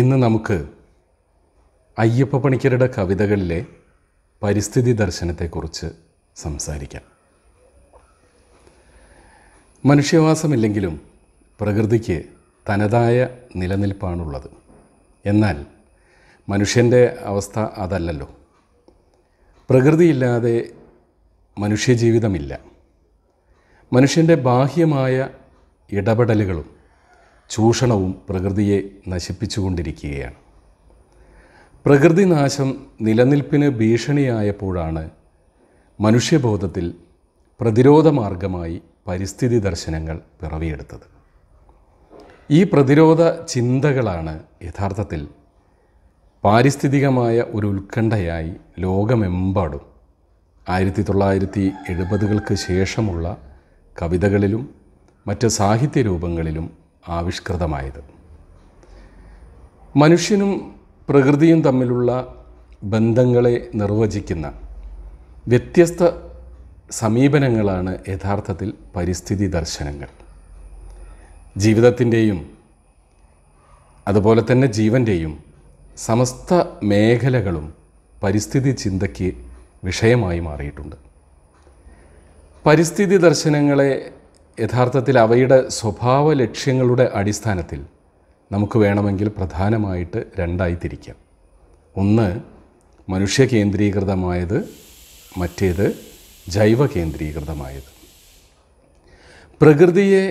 ഇന്ന് നമുക്ക് അയ്യപ്പ പണിക്കരുടെ കവിതകളിലെ പരിസ്ഥിതി ദർശനത്തെക്കുറിച്ച് സംസാരിക്കാം മനുഷ്യവാസമില്ലെങ്കിലും പ്രകൃതിക്ക് തനതായ നിലനിൽപ്പാണുള്ളത് എന്നാൽ മനുഷ്യൻ്റെ അവസ്ഥ അതല്ലല്ലോ പ്രകൃതിയില്ലാതെ മനുഷ്യജീവിതമില്ല മനുഷ്യൻ്റെ ബാഹ്യമായ ഇടപെടലുകളും ചൂഷണവും പ്രകൃതിയെ നശിപ്പിച്ചുകൊണ്ടിരിക്കുകയാണ് പ്രകൃതിനാശം നിലനിൽപ്പിന് ഭീഷണിയായപ്പോഴാണ് മനുഷ്യബോധത്തിൽ പ്രതിരോധ മാർഗമായി പരിസ്ഥിതി ദർശനങ്ങൾ പിറവിയെടുത്തത് ഈ പ്രതിരോധ ചിന്തകളാണ് യഥാർത്ഥത്തിൽ പാരിസ്ഥിതികമായ ഒരു ഉത്കണ്ഠയായി ലോകമെമ്പാടും ആയിരത്തി തൊള്ളായിരത്തി എഴുപതുകൾക്ക് ശേഷമുള്ള കവിതകളിലും മറ്റ് സാഹിത്യരൂപങ്ങളിലും ആവിഷ്കൃതമായത് മനുഷ്യനും പ്രകൃതിയും തമ്മിലുള്ള ബന്ധങ്ങളെ നിർവചിക്കുന്ന വ്യത്യസ്ത സമീപനങ്ങളാണ് യഥാർത്ഥത്തിൽ പരിസ്ഥിതി ദർശനങ്ങൾ ജീവിതത്തിൻ്റെയും അതുപോലെ തന്നെ ജീവൻ്റെയും സമസ്ത മേഖലകളും പരിസ്ഥിതി ചിന്തയ്ക്ക് വിഷയമായി മാറിയിട്ടുണ്ട് പരിസ്ഥിതി ദർശനങ്ങളെ യഥാർത്ഥത്തിൽ അവയുടെ സ്വഭാവ ലക്ഷ്യങ്ങളുടെ അടിസ്ഥാനത്തിൽ നമുക്ക് വേണമെങ്കിൽ പ്രധാനമായിട്ട് രണ്ടായി തിരിക്കാം ഒന്ന് മനുഷ്യ കേന്ദ്രീകൃതമായത് മറ്റേത് ജൈവ കേന്ദ്രീകൃതമായത് പ്രകൃതിയെ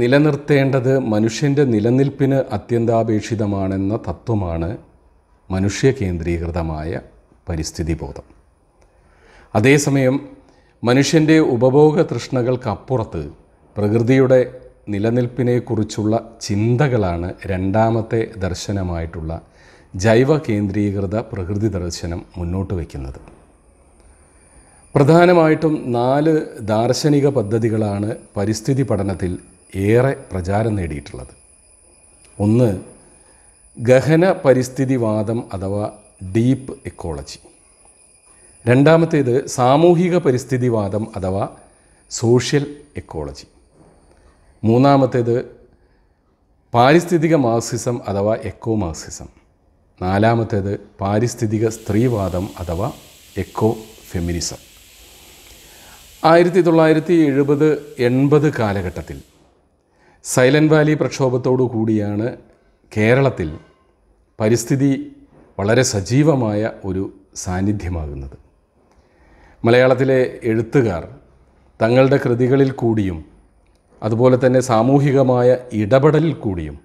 നിലനിർത്തേണ്ടത് മനുഷ്യൻ്റെ നിലനിൽപ്പിന് അത്യന്താപേക്ഷിതമാണെന്ന തത്വമാണ് മനുഷ്യ കേന്ദ്രീകൃതമായ പരിസ്ഥിതി ബോധം അതേസമയം മനുഷ്യൻ്റെ ഉപഭോഗ തൃഷ്ണകൾക്കപ്പുറത്ത് പ്രകൃതിയുടെ നിലനിൽപ്പിനെക്കുറിച്ചുള്ള ചിന്തകളാണ് രണ്ടാമത്തെ ദർശനമായിട്ടുള്ള ജൈവ കേന്ദ്രീകൃത പ്രകൃതി ദർശനം മുന്നോട്ട് വയ്ക്കുന്നത് പ്രധാനമായിട്ടും നാല് ദാർശനിക പദ്ധതികളാണ് പരിസ്ഥിതി പഠനത്തിൽ ഏറെ പ്രചാരം നേടിയിട്ടുള്ളത് ഒന്ന് ഗഹന പരിസ്ഥിതിവാദം അഥവാ ഡീപ്പ് എക്കോളജി രണ്ടാമത്തേത് സാമൂഹിക പരിസ്ഥിതിവാദം അഥവാ സോഷ്യൽ എക്കോളജി മൂന്നാമത്തേത് പാരിസ്ഥിതിക മാർക്സിസം അഥവാ എക്കോ മാർക്സിസം നാലാമത്തേത് പാരിസ്ഥിതിക സ്ത്രീവാദം അഥവാ എക്കോ ഫെമിനിസം ആയിരത്തി തൊള്ളായിരത്തി എഴുപത് എൺപത് കാലഘട്ടത്തിൽ സൈലൻറ്റ് വാലി പ്രക്ഷോഭത്തോടു കൂടിയാണ് കേരളത്തിൽ പരിസ്ഥിതി വളരെ സജീവമായ ഒരു സാന്നിധ്യമാകുന്നത് മലയാളത്തിലെ എഴുത്തുകാർ തങ്ങളുടെ കൃതികളിൽ കൂടിയും അതുപോലെ തന്നെ സാമൂഹികമായ ഇടപെടലിൽ കൂടിയും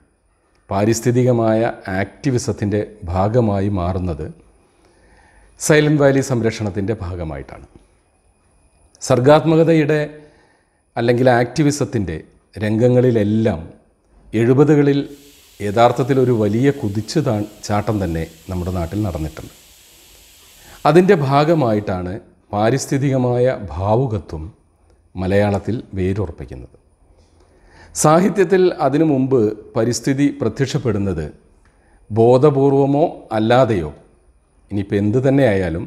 പാരിസ്ഥിതികമായ ആക്ടിവിസത്തിൻ്റെ ഭാഗമായി മാറുന്നത് സൈലൻറ്റ് വാലി സംരക്ഷണത്തിൻ്റെ ഭാഗമായിട്ടാണ് സർഗാത്മകതയുടെ അല്ലെങ്കിൽ ആക്ടിവിസത്തിൻ്റെ രംഗങ്ങളിലെല്ലാം എഴുപതുകളിൽ യഥാർത്ഥത്തിൽ ഒരു വലിയ കുതിച്ചു ചാട്ടം തന്നെ നമ്മുടെ നാട്ടിൽ നടന്നിട്ടുണ്ട് അതിൻ്റെ ഭാഗമായിട്ടാണ് പാരിസ്ഥിതികമായ ഭാവുകത്വം മലയാളത്തിൽ വേരുറപ്പിക്കുന്നത് സാഹിത്യത്തിൽ അതിനു മുമ്പ് പരിസ്ഥിതി പ്രത്യക്ഷപ്പെടുന്നത് ബോധപൂർവമോ അല്ലാതെയോ ഇനിയിപ്പോൾ എന്തു തന്നെ ആയാലും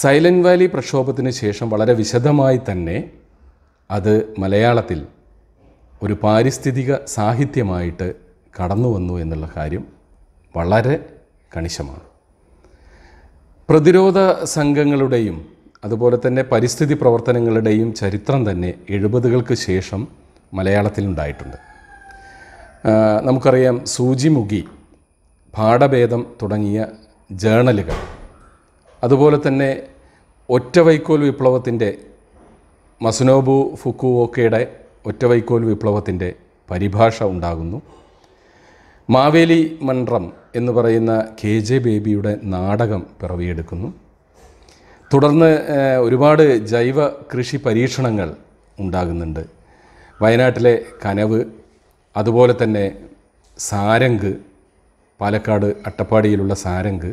സൈലൻറ്റ് വാലി പ്രക്ഷോഭത്തിന് ശേഷം വളരെ വിശദമായി തന്നെ അത് മലയാളത്തിൽ ഒരു പാരിസ്ഥിതിക സാഹിത്യമായിട്ട് കടന്നു വന്നു എന്നുള്ള കാര്യം വളരെ കണിശമാണ് പ്രതിരോധ സംഘങ്ങളുടെയും അതുപോലെ തന്നെ പരിസ്ഥിതി പ്രവർത്തനങ്ങളുടെയും ചരിത്രം തന്നെ എഴുപതുകൾക്ക് ശേഷം മലയാളത്തിലുണ്ടായിട്ടുണ്ട് നമുക്കറിയാം സൂചിമുഖി പാഠഭേദം തുടങ്ങിയ ജേണലുകൾ അതുപോലെ തന്നെ ഒറ്റവൈക്കോൽ വിപ്ലവത്തിൻ്റെ മസുനോബു ഫുക്കുവോക്കയുടെ ഒറ്റവൈക്കോൽ വിപ്ലവത്തിൻ്റെ പരിഭാഷ ഉണ്ടാകുന്നു മാവേലി മന്ത്രം എന്ന് പറയുന്ന കെ ജെ ബേബിയുടെ നാടകം പിറവിയെടുക്കുന്നു തുടർന്ന് ഒരുപാട് ജൈവ കൃഷി പരീക്ഷണങ്ങൾ ഉണ്ടാകുന്നുണ്ട് വയനാട്ടിലെ കനവ് അതുപോലെ തന്നെ സാരംഗ് പാലക്കാട് അട്ടപ്പാടിയിലുള്ള സാരംഗ്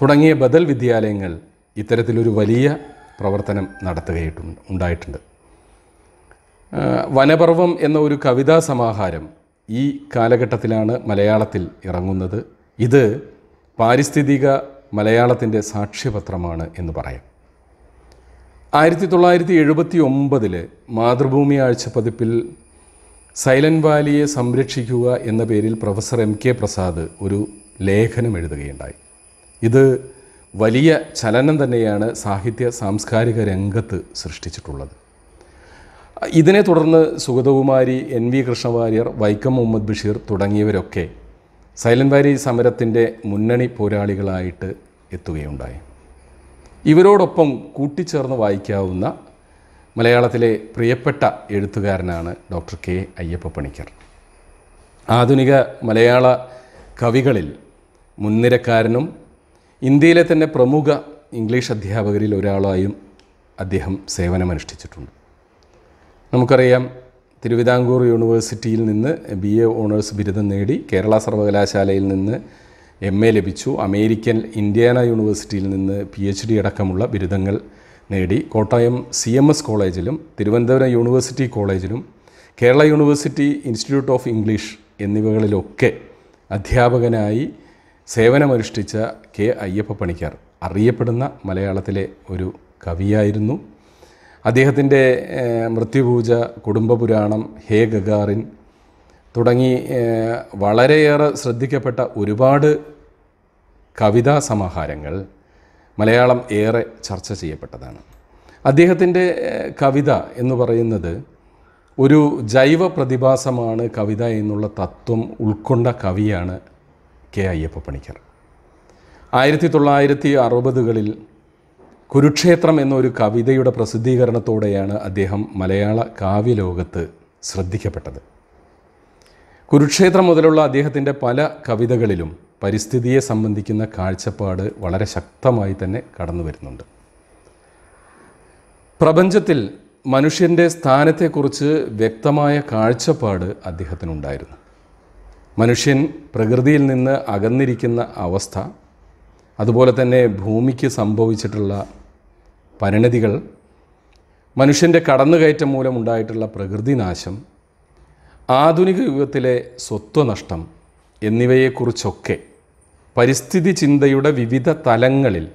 തുടങ്ങിയ ബദൽ വിദ്യാലയങ്ങൾ ഇത്തരത്തിലൊരു വലിയ പ്രവർത്തനം നടത്തുകയായിട്ടു ഉണ്ടായിട്ടുണ്ട് വനപർവം എന്ന ഒരു കവിതാ സമാഹാരം ഈ കാലഘട്ടത്തിലാണ് മലയാളത്തിൽ ഇറങ്ങുന്നത് ഇത് പാരിസ്ഥിതിക മലയാളത്തിൻ്റെ സാക്ഷ്യപത്രമാണ് എന്ന് പറയാം ആയിരത്തി തൊള്ളായിരത്തി എഴുപത്തി ഒമ്പതിൽ മാതൃഭൂമി ആഴ്ച പതിപ്പിൽ സൈലൻറ്റ് വാലിയെ സംരക്ഷിക്കുക എന്ന പേരിൽ പ്രൊഫസർ എം കെ പ്രസാദ് ഒരു ലേഖനം എഴുതുകയുണ്ടായി ഇത് വലിയ ചലനം തന്നെയാണ് സാഹിത്യ സാംസ്കാരിക രംഗത്ത് സൃഷ്ടിച്ചിട്ടുള്ളത് ഇതിനെ തുടർന്ന് സുഗതകുമാരി എൻ വി കൃഷ്ണവാര്യർ വൈക്കം മുഹമ്മദ് ബഷീർ തുടങ്ങിയവരൊക്കെ സൈലൻറ് വാലി സമരത്തിൻ്റെ മുന്നണി പോരാളികളായിട്ട് എത്തുകയുണ്ടായി ഇവരോടൊപ്പം കൂട്ടിച്ചേർന്ന് വായിക്കാവുന്ന മലയാളത്തിലെ പ്രിയപ്പെട്ട എഴുത്തുകാരനാണ് ഡോക്ടർ കെ അയ്യപ്പ പണിക്കർ ആധുനിക മലയാള കവികളിൽ മുൻനിരക്കാരനും ഇന്ത്യയിലെ തന്നെ പ്രമുഖ ഇംഗ്ലീഷ് അധ്യാപകരിൽ ഒരാളായും അദ്ദേഹം സേവനമനുഷ്ഠിച്ചിട്ടുണ്ട് നമുക്കറിയാം തിരുവിതാംകൂർ യൂണിവേഴ്സിറ്റിയിൽ നിന്ന് ബി എ ഓണേഴ്സ് ബിരുദം നേടി കേരള സർവകലാശാലയിൽ നിന്ന് എം എ ലഭിച്ചു അമേരിക്കൻ ഇന്ത്യാന യൂണിവേഴ്സിറ്റിയിൽ നിന്ന് പി എച്ച് ഡി അടക്കമുള്ള ബിരുദങ്ങൾ നേടി കോട്ടയം സി എം എസ് കോളേജിലും തിരുവനന്തപുരം യൂണിവേഴ്സിറ്റി കോളേജിലും Kerala university institute of English എന്നിവകളിലൊക്കെ അധ്യാപകനായി സേവനമനുഷ്ഠിച്ച കെ അയ്യപ്പ പണിക്കർ അറിയപ്പെടുന്ന മലയാളത്തിലെ ഒരു കവിയായിരുന്നു അദ്ദേഹത്തിൻ്റെ മൃത്യുപൂജ കുടുംബപുരാണം ഹേ ഗഗാറിൻ തുടങ്ങി വളരെയേറെ ശ്രദ്ധിക്കപ്പെട്ട ഒരുപാട് കവിതാ സമാഹാരങ്ങൾ മലയാളം ഏറെ ചർച്ച ചെയ്യപ്പെട്ടതാണ് അദ്ദേഹത്തിൻ്റെ കവിത എന്ന് പറയുന്നത് ഒരു ജൈവ പ്രതിഭാസമാണ് കവിത എന്നുള്ള തത്വം ഉൾക്കൊണ്ട കവിയാണ് കെ അയ്യപ്പ പണിക്കർ ആയിരത്തി തൊള്ളായിരത്തി അറുപതുകളിൽ കുരുക്ഷേത്രം എന്നൊരു കവിതയുടെ പ്രസിദ്ധീകരണത്തോടെയാണ് അദ്ദേഹം മലയാള കാവ്യലോകത്ത് ശ്രദ്ധിക്കപ്പെട്ടത് കുരുക്ഷേത്രം മുതലുള്ള അദ്ദേഹത്തിൻ്റെ പല കവിതകളിലും പരിസ്ഥിതിയെ സംബന്ധിക്കുന്ന കാഴ്ചപ്പാട് വളരെ ശക്തമായി തന്നെ കടന്നു വരുന്നുണ്ട് പ്രപഞ്ചത്തിൽ മനുഷ്യൻ്റെ സ്ഥാനത്തെക്കുറിച്ച് വ്യക്തമായ കാഴ്ചപ്പാട് അദ്ദേഹത്തിനുണ്ടായിരുന്നു മനുഷ്യൻ പ്രകൃതിയിൽ നിന്ന് അകന്നിരിക്കുന്ന അവസ്ഥ അതുപോലെ തന്നെ ഭൂമിക്ക് സംഭവിച്ചിട്ടുള്ള പരിണതികൾ മനുഷ്യൻ്റെ കടന്നുകയറ്റം മൂലമുണ്ടായിട്ടുള്ള പ്രകൃതിനാശം ആധുനിക യുഗത്തിലെ സ്വത്വനഷ്ടം എന്നിവയെക്കുറിച്ചൊക്കെ പരിസ്ഥിതി ചിന്തയുടെ വിവിധ തലങ്ങളിൽ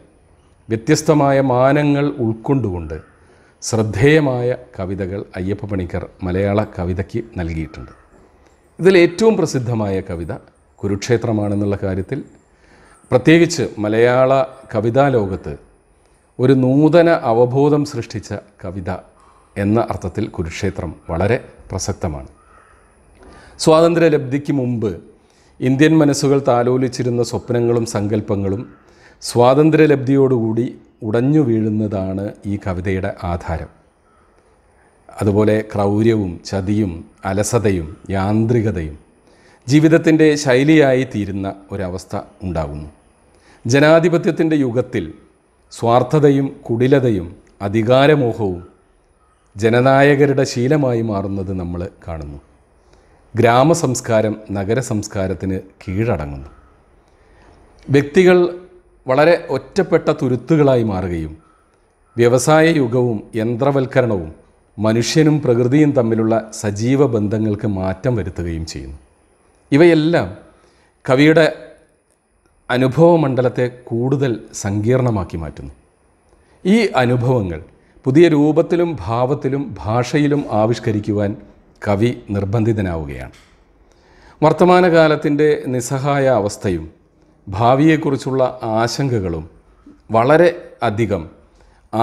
വ്യത്യസ്തമായ മാനങ്ങൾ ഉൾക്കൊണ്ടുകൊണ്ട് ശ്രദ്ധേയമായ കവിതകൾ അയ്യപ്പ പണിക്കർ മലയാള കവിതയ്ക്ക് നൽകിയിട്ടുണ്ട് ഇതിൽ ഏറ്റവും പ്രസിദ്ധമായ കവിത കുരുക്ഷേത്രമാണെന്നുള്ള കാര്യത്തിൽ പ്രത്യേകിച്ച് മലയാള കവിതാ ലോകത്ത് ഒരു നൂതന അവബോധം സൃഷ്ടിച്ച കവിത എന്ന അർത്ഥത്തിൽ കുരുക്ഷേത്രം വളരെ പ്രസക്തമാണ് സ്വാതന്ത്ര്യലബ്ധിക്ക് മുമ്പ് ഇന്ത്യൻ മനസ്സുകൾ താലോലിച്ചിരുന്ന സ്വപ്നങ്ങളും സങ്കല്പങ്ങളും സ്വാതന്ത്ര്യലബ്ധിയോടുകൂടി ഉടഞ്ഞു വീഴുന്നതാണ് ഈ കവിതയുടെ ആധാരം അതുപോലെ ക്രൗര്യവും ചതിയും അലസതയും യാന്ത്രികതയും ജീവിതത്തിൻ്റെ ശൈലിയായി തീരുന്ന ഒരവസ്ഥ ഉണ്ടാകുന്നു ജനാധിപത്യത്തിൻ്റെ യുഗത്തിൽ സ്വാർത്ഥതയും കുടിലതയും അധികാരമോഹവും ജനനായകരുടെ ശീലമായി മാറുന്നത് നമ്മൾ കാണുന്നു ഗ്രാമസംസ്കാരം സംസ്കാരത്തിന് കീഴടങ്ങുന്നു വ്യക്തികൾ വളരെ ഒറ്റപ്പെട്ട തുരുത്തുകളായി മാറുകയും വ്യവസായ യുഗവും യന്ത്രവൽക്കരണവും മനുഷ്യനും പ്രകൃതിയും തമ്മിലുള്ള സജീവ ബന്ധങ്ങൾക്ക് മാറ്റം വരുത്തുകയും ചെയ്യുന്നു ഇവയെല്ലാം കവിയുടെ അനുഭവ മണ്ഡലത്തെ കൂടുതൽ സങ്കീർണമാക്കി മാറ്റുന്നു ഈ അനുഭവങ്ങൾ പുതിയ രൂപത്തിലും ഭാവത്തിലും ഭാഷയിലും ആവിഷ്കരിക്കുവാൻ കവി നിർബന്ധിതനാവുകയാണ് വർത്തമാനകാലത്തിൻ്റെ നിസ്സഹായ അവസ്ഥയും ഭാവിയെക്കുറിച്ചുള്ള ആശങ്കകളും വളരെ അധികം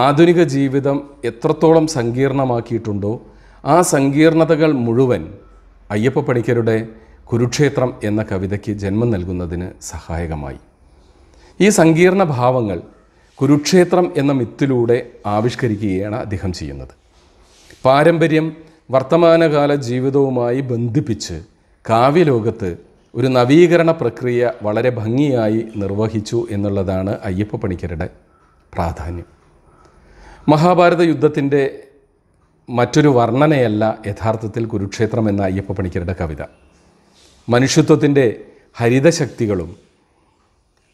ആധുനിക ജീവിതം എത്രത്തോളം സങ്കീർണമാക്കിയിട്ടുണ്ടോ ആ സങ്കീർണതകൾ മുഴുവൻ അയ്യപ്പ പണിക്കരുടെ കുരുക്ഷേത്രം എന്ന കവിതയ്ക്ക് ജന്മം നൽകുന്നതിന് സഹായകമായി ഈ സങ്കീർണ ഭാവങ്ങൾ കുരുക്ഷേത്രം എന്ന മിത്തിലൂടെ ആവിഷ്കരിക്കുകയാണ് അദ്ദേഹം ചെയ്യുന്നത് പാരമ്പര്യം വർത്തമാനകാല ജീവിതവുമായി ബന്ധിപ്പിച്ച് കാവ്യലോകത്ത് ഒരു നവീകരണ പ്രക്രിയ വളരെ ഭംഗിയായി നിർവഹിച്ചു എന്നുള്ളതാണ് അയ്യപ്പ പണിക്കരുടെ പ്രാധാന്യം മഹാഭാരത യുദ്ധത്തിൻ്റെ മറ്റൊരു വർണ്ണനയല്ല യഥാർത്ഥത്തിൽ കുരുക്ഷേത്രം എന്ന അയ്യപ്പ പണിക്കരുടെ കവിത മനുഷ്യത്വത്തിൻ്റെ ഹരിതശക്തികളും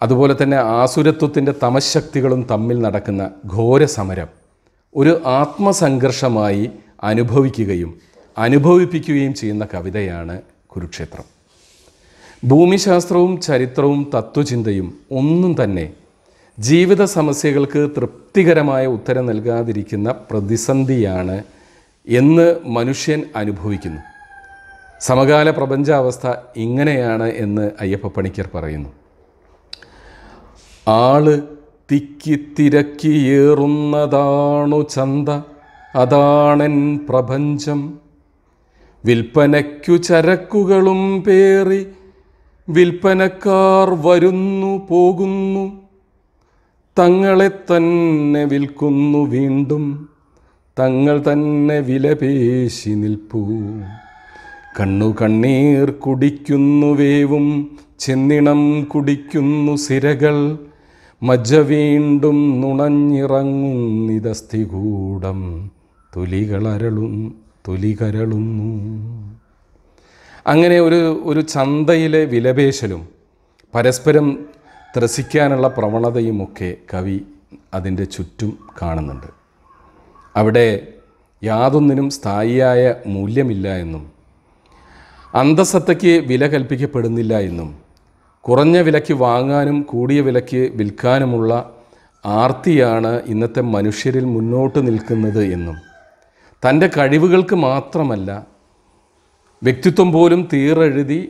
അതുപോലെ തന്നെ ആസുരത്വത്തിൻ്റെ തമശക്തികളും തമ്മിൽ നടക്കുന്ന ഘോര സമരം ഒരു ആത്മസംഘർഷമായി അനുഭവിക്കുകയും അനുഭവിപ്പിക്കുകയും ചെയ്യുന്ന കവിതയാണ് കുരുക്ഷേത്രം ഭൂമിശാസ്ത്രവും ചരിത്രവും തത്വചിന്തയും ഒന്നും തന്നെ ജീവിത സമസ്യകൾക്ക് തൃപ്തികരമായ ഉത്തരം നൽകാതിരിക്കുന്ന പ്രതിസന്ധിയാണ് എന്ന് മനുഷ്യൻ അനുഭവിക്കുന്നു സമകാല പ്രപഞ്ചാവസ്ഥ ഇങ്ങനെയാണ് എന്ന് അയ്യപ്പ പണിക്കർ പറയുന്നു ആള് തിക്കി തിരക്കിയേറുന്നതാണു ചന്ത അതാണൻ പ്രപഞ്ചം വിൽപ്പനയ്ക്കു ചരക്കുകളും പേറി വിൽപ്പനക്കാർ വരുന്നു പോകുന്നു തങ്ങളെ തന്നെ വിൽക്കുന്നു വീണ്ടും തങ്ങൾ തന്നെ വിലപേശി നിൽപ്പൂ കണ്ണു കണ്ണീർ കുടിക്കുന്നു വേവും ചെന്നിണം കുടിക്കുന്നു സിരകൾ മജ്ജ വീണ്ടും കൂടം തൊലികളരളും തൊലികരളുന്നു അങ്ങനെ ഒരു ഒരു ചന്തയിലെ വിലപേശലും പരസ്പരം ത്രസിക്കാനുള്ള പ്രവണതയുമൊക്കെ കവി അതിൻ്റെ ചുറ്റും കാണുന്നുണ്ട് അവിടെ യാതൊന്നിനും സ്ഥായിയായ മൂല്യമില്ല എന്നും അന്തസത്തയ്ക്ക് വില കൽപ്പിക്കപ്പെടുന്നില്ല എന്നും കുറഞ്ഞ വിലയ്ക്ക് വാങ്ങാനും കൂടിയ വിലയ്ക്ക് വിൽക്കാനുമുള്ള ആർത്തിയാണ് ഇന്നത്തെ മനുഷ്യരിൽ മുന്നോട്ട് നിൽക്കുന്നത് എന്നും തൻ്റെ കഴിവുകൾക്ക് മാത്രമല്ല വ്യക്തിത്വം പോലും തീറെഴുതി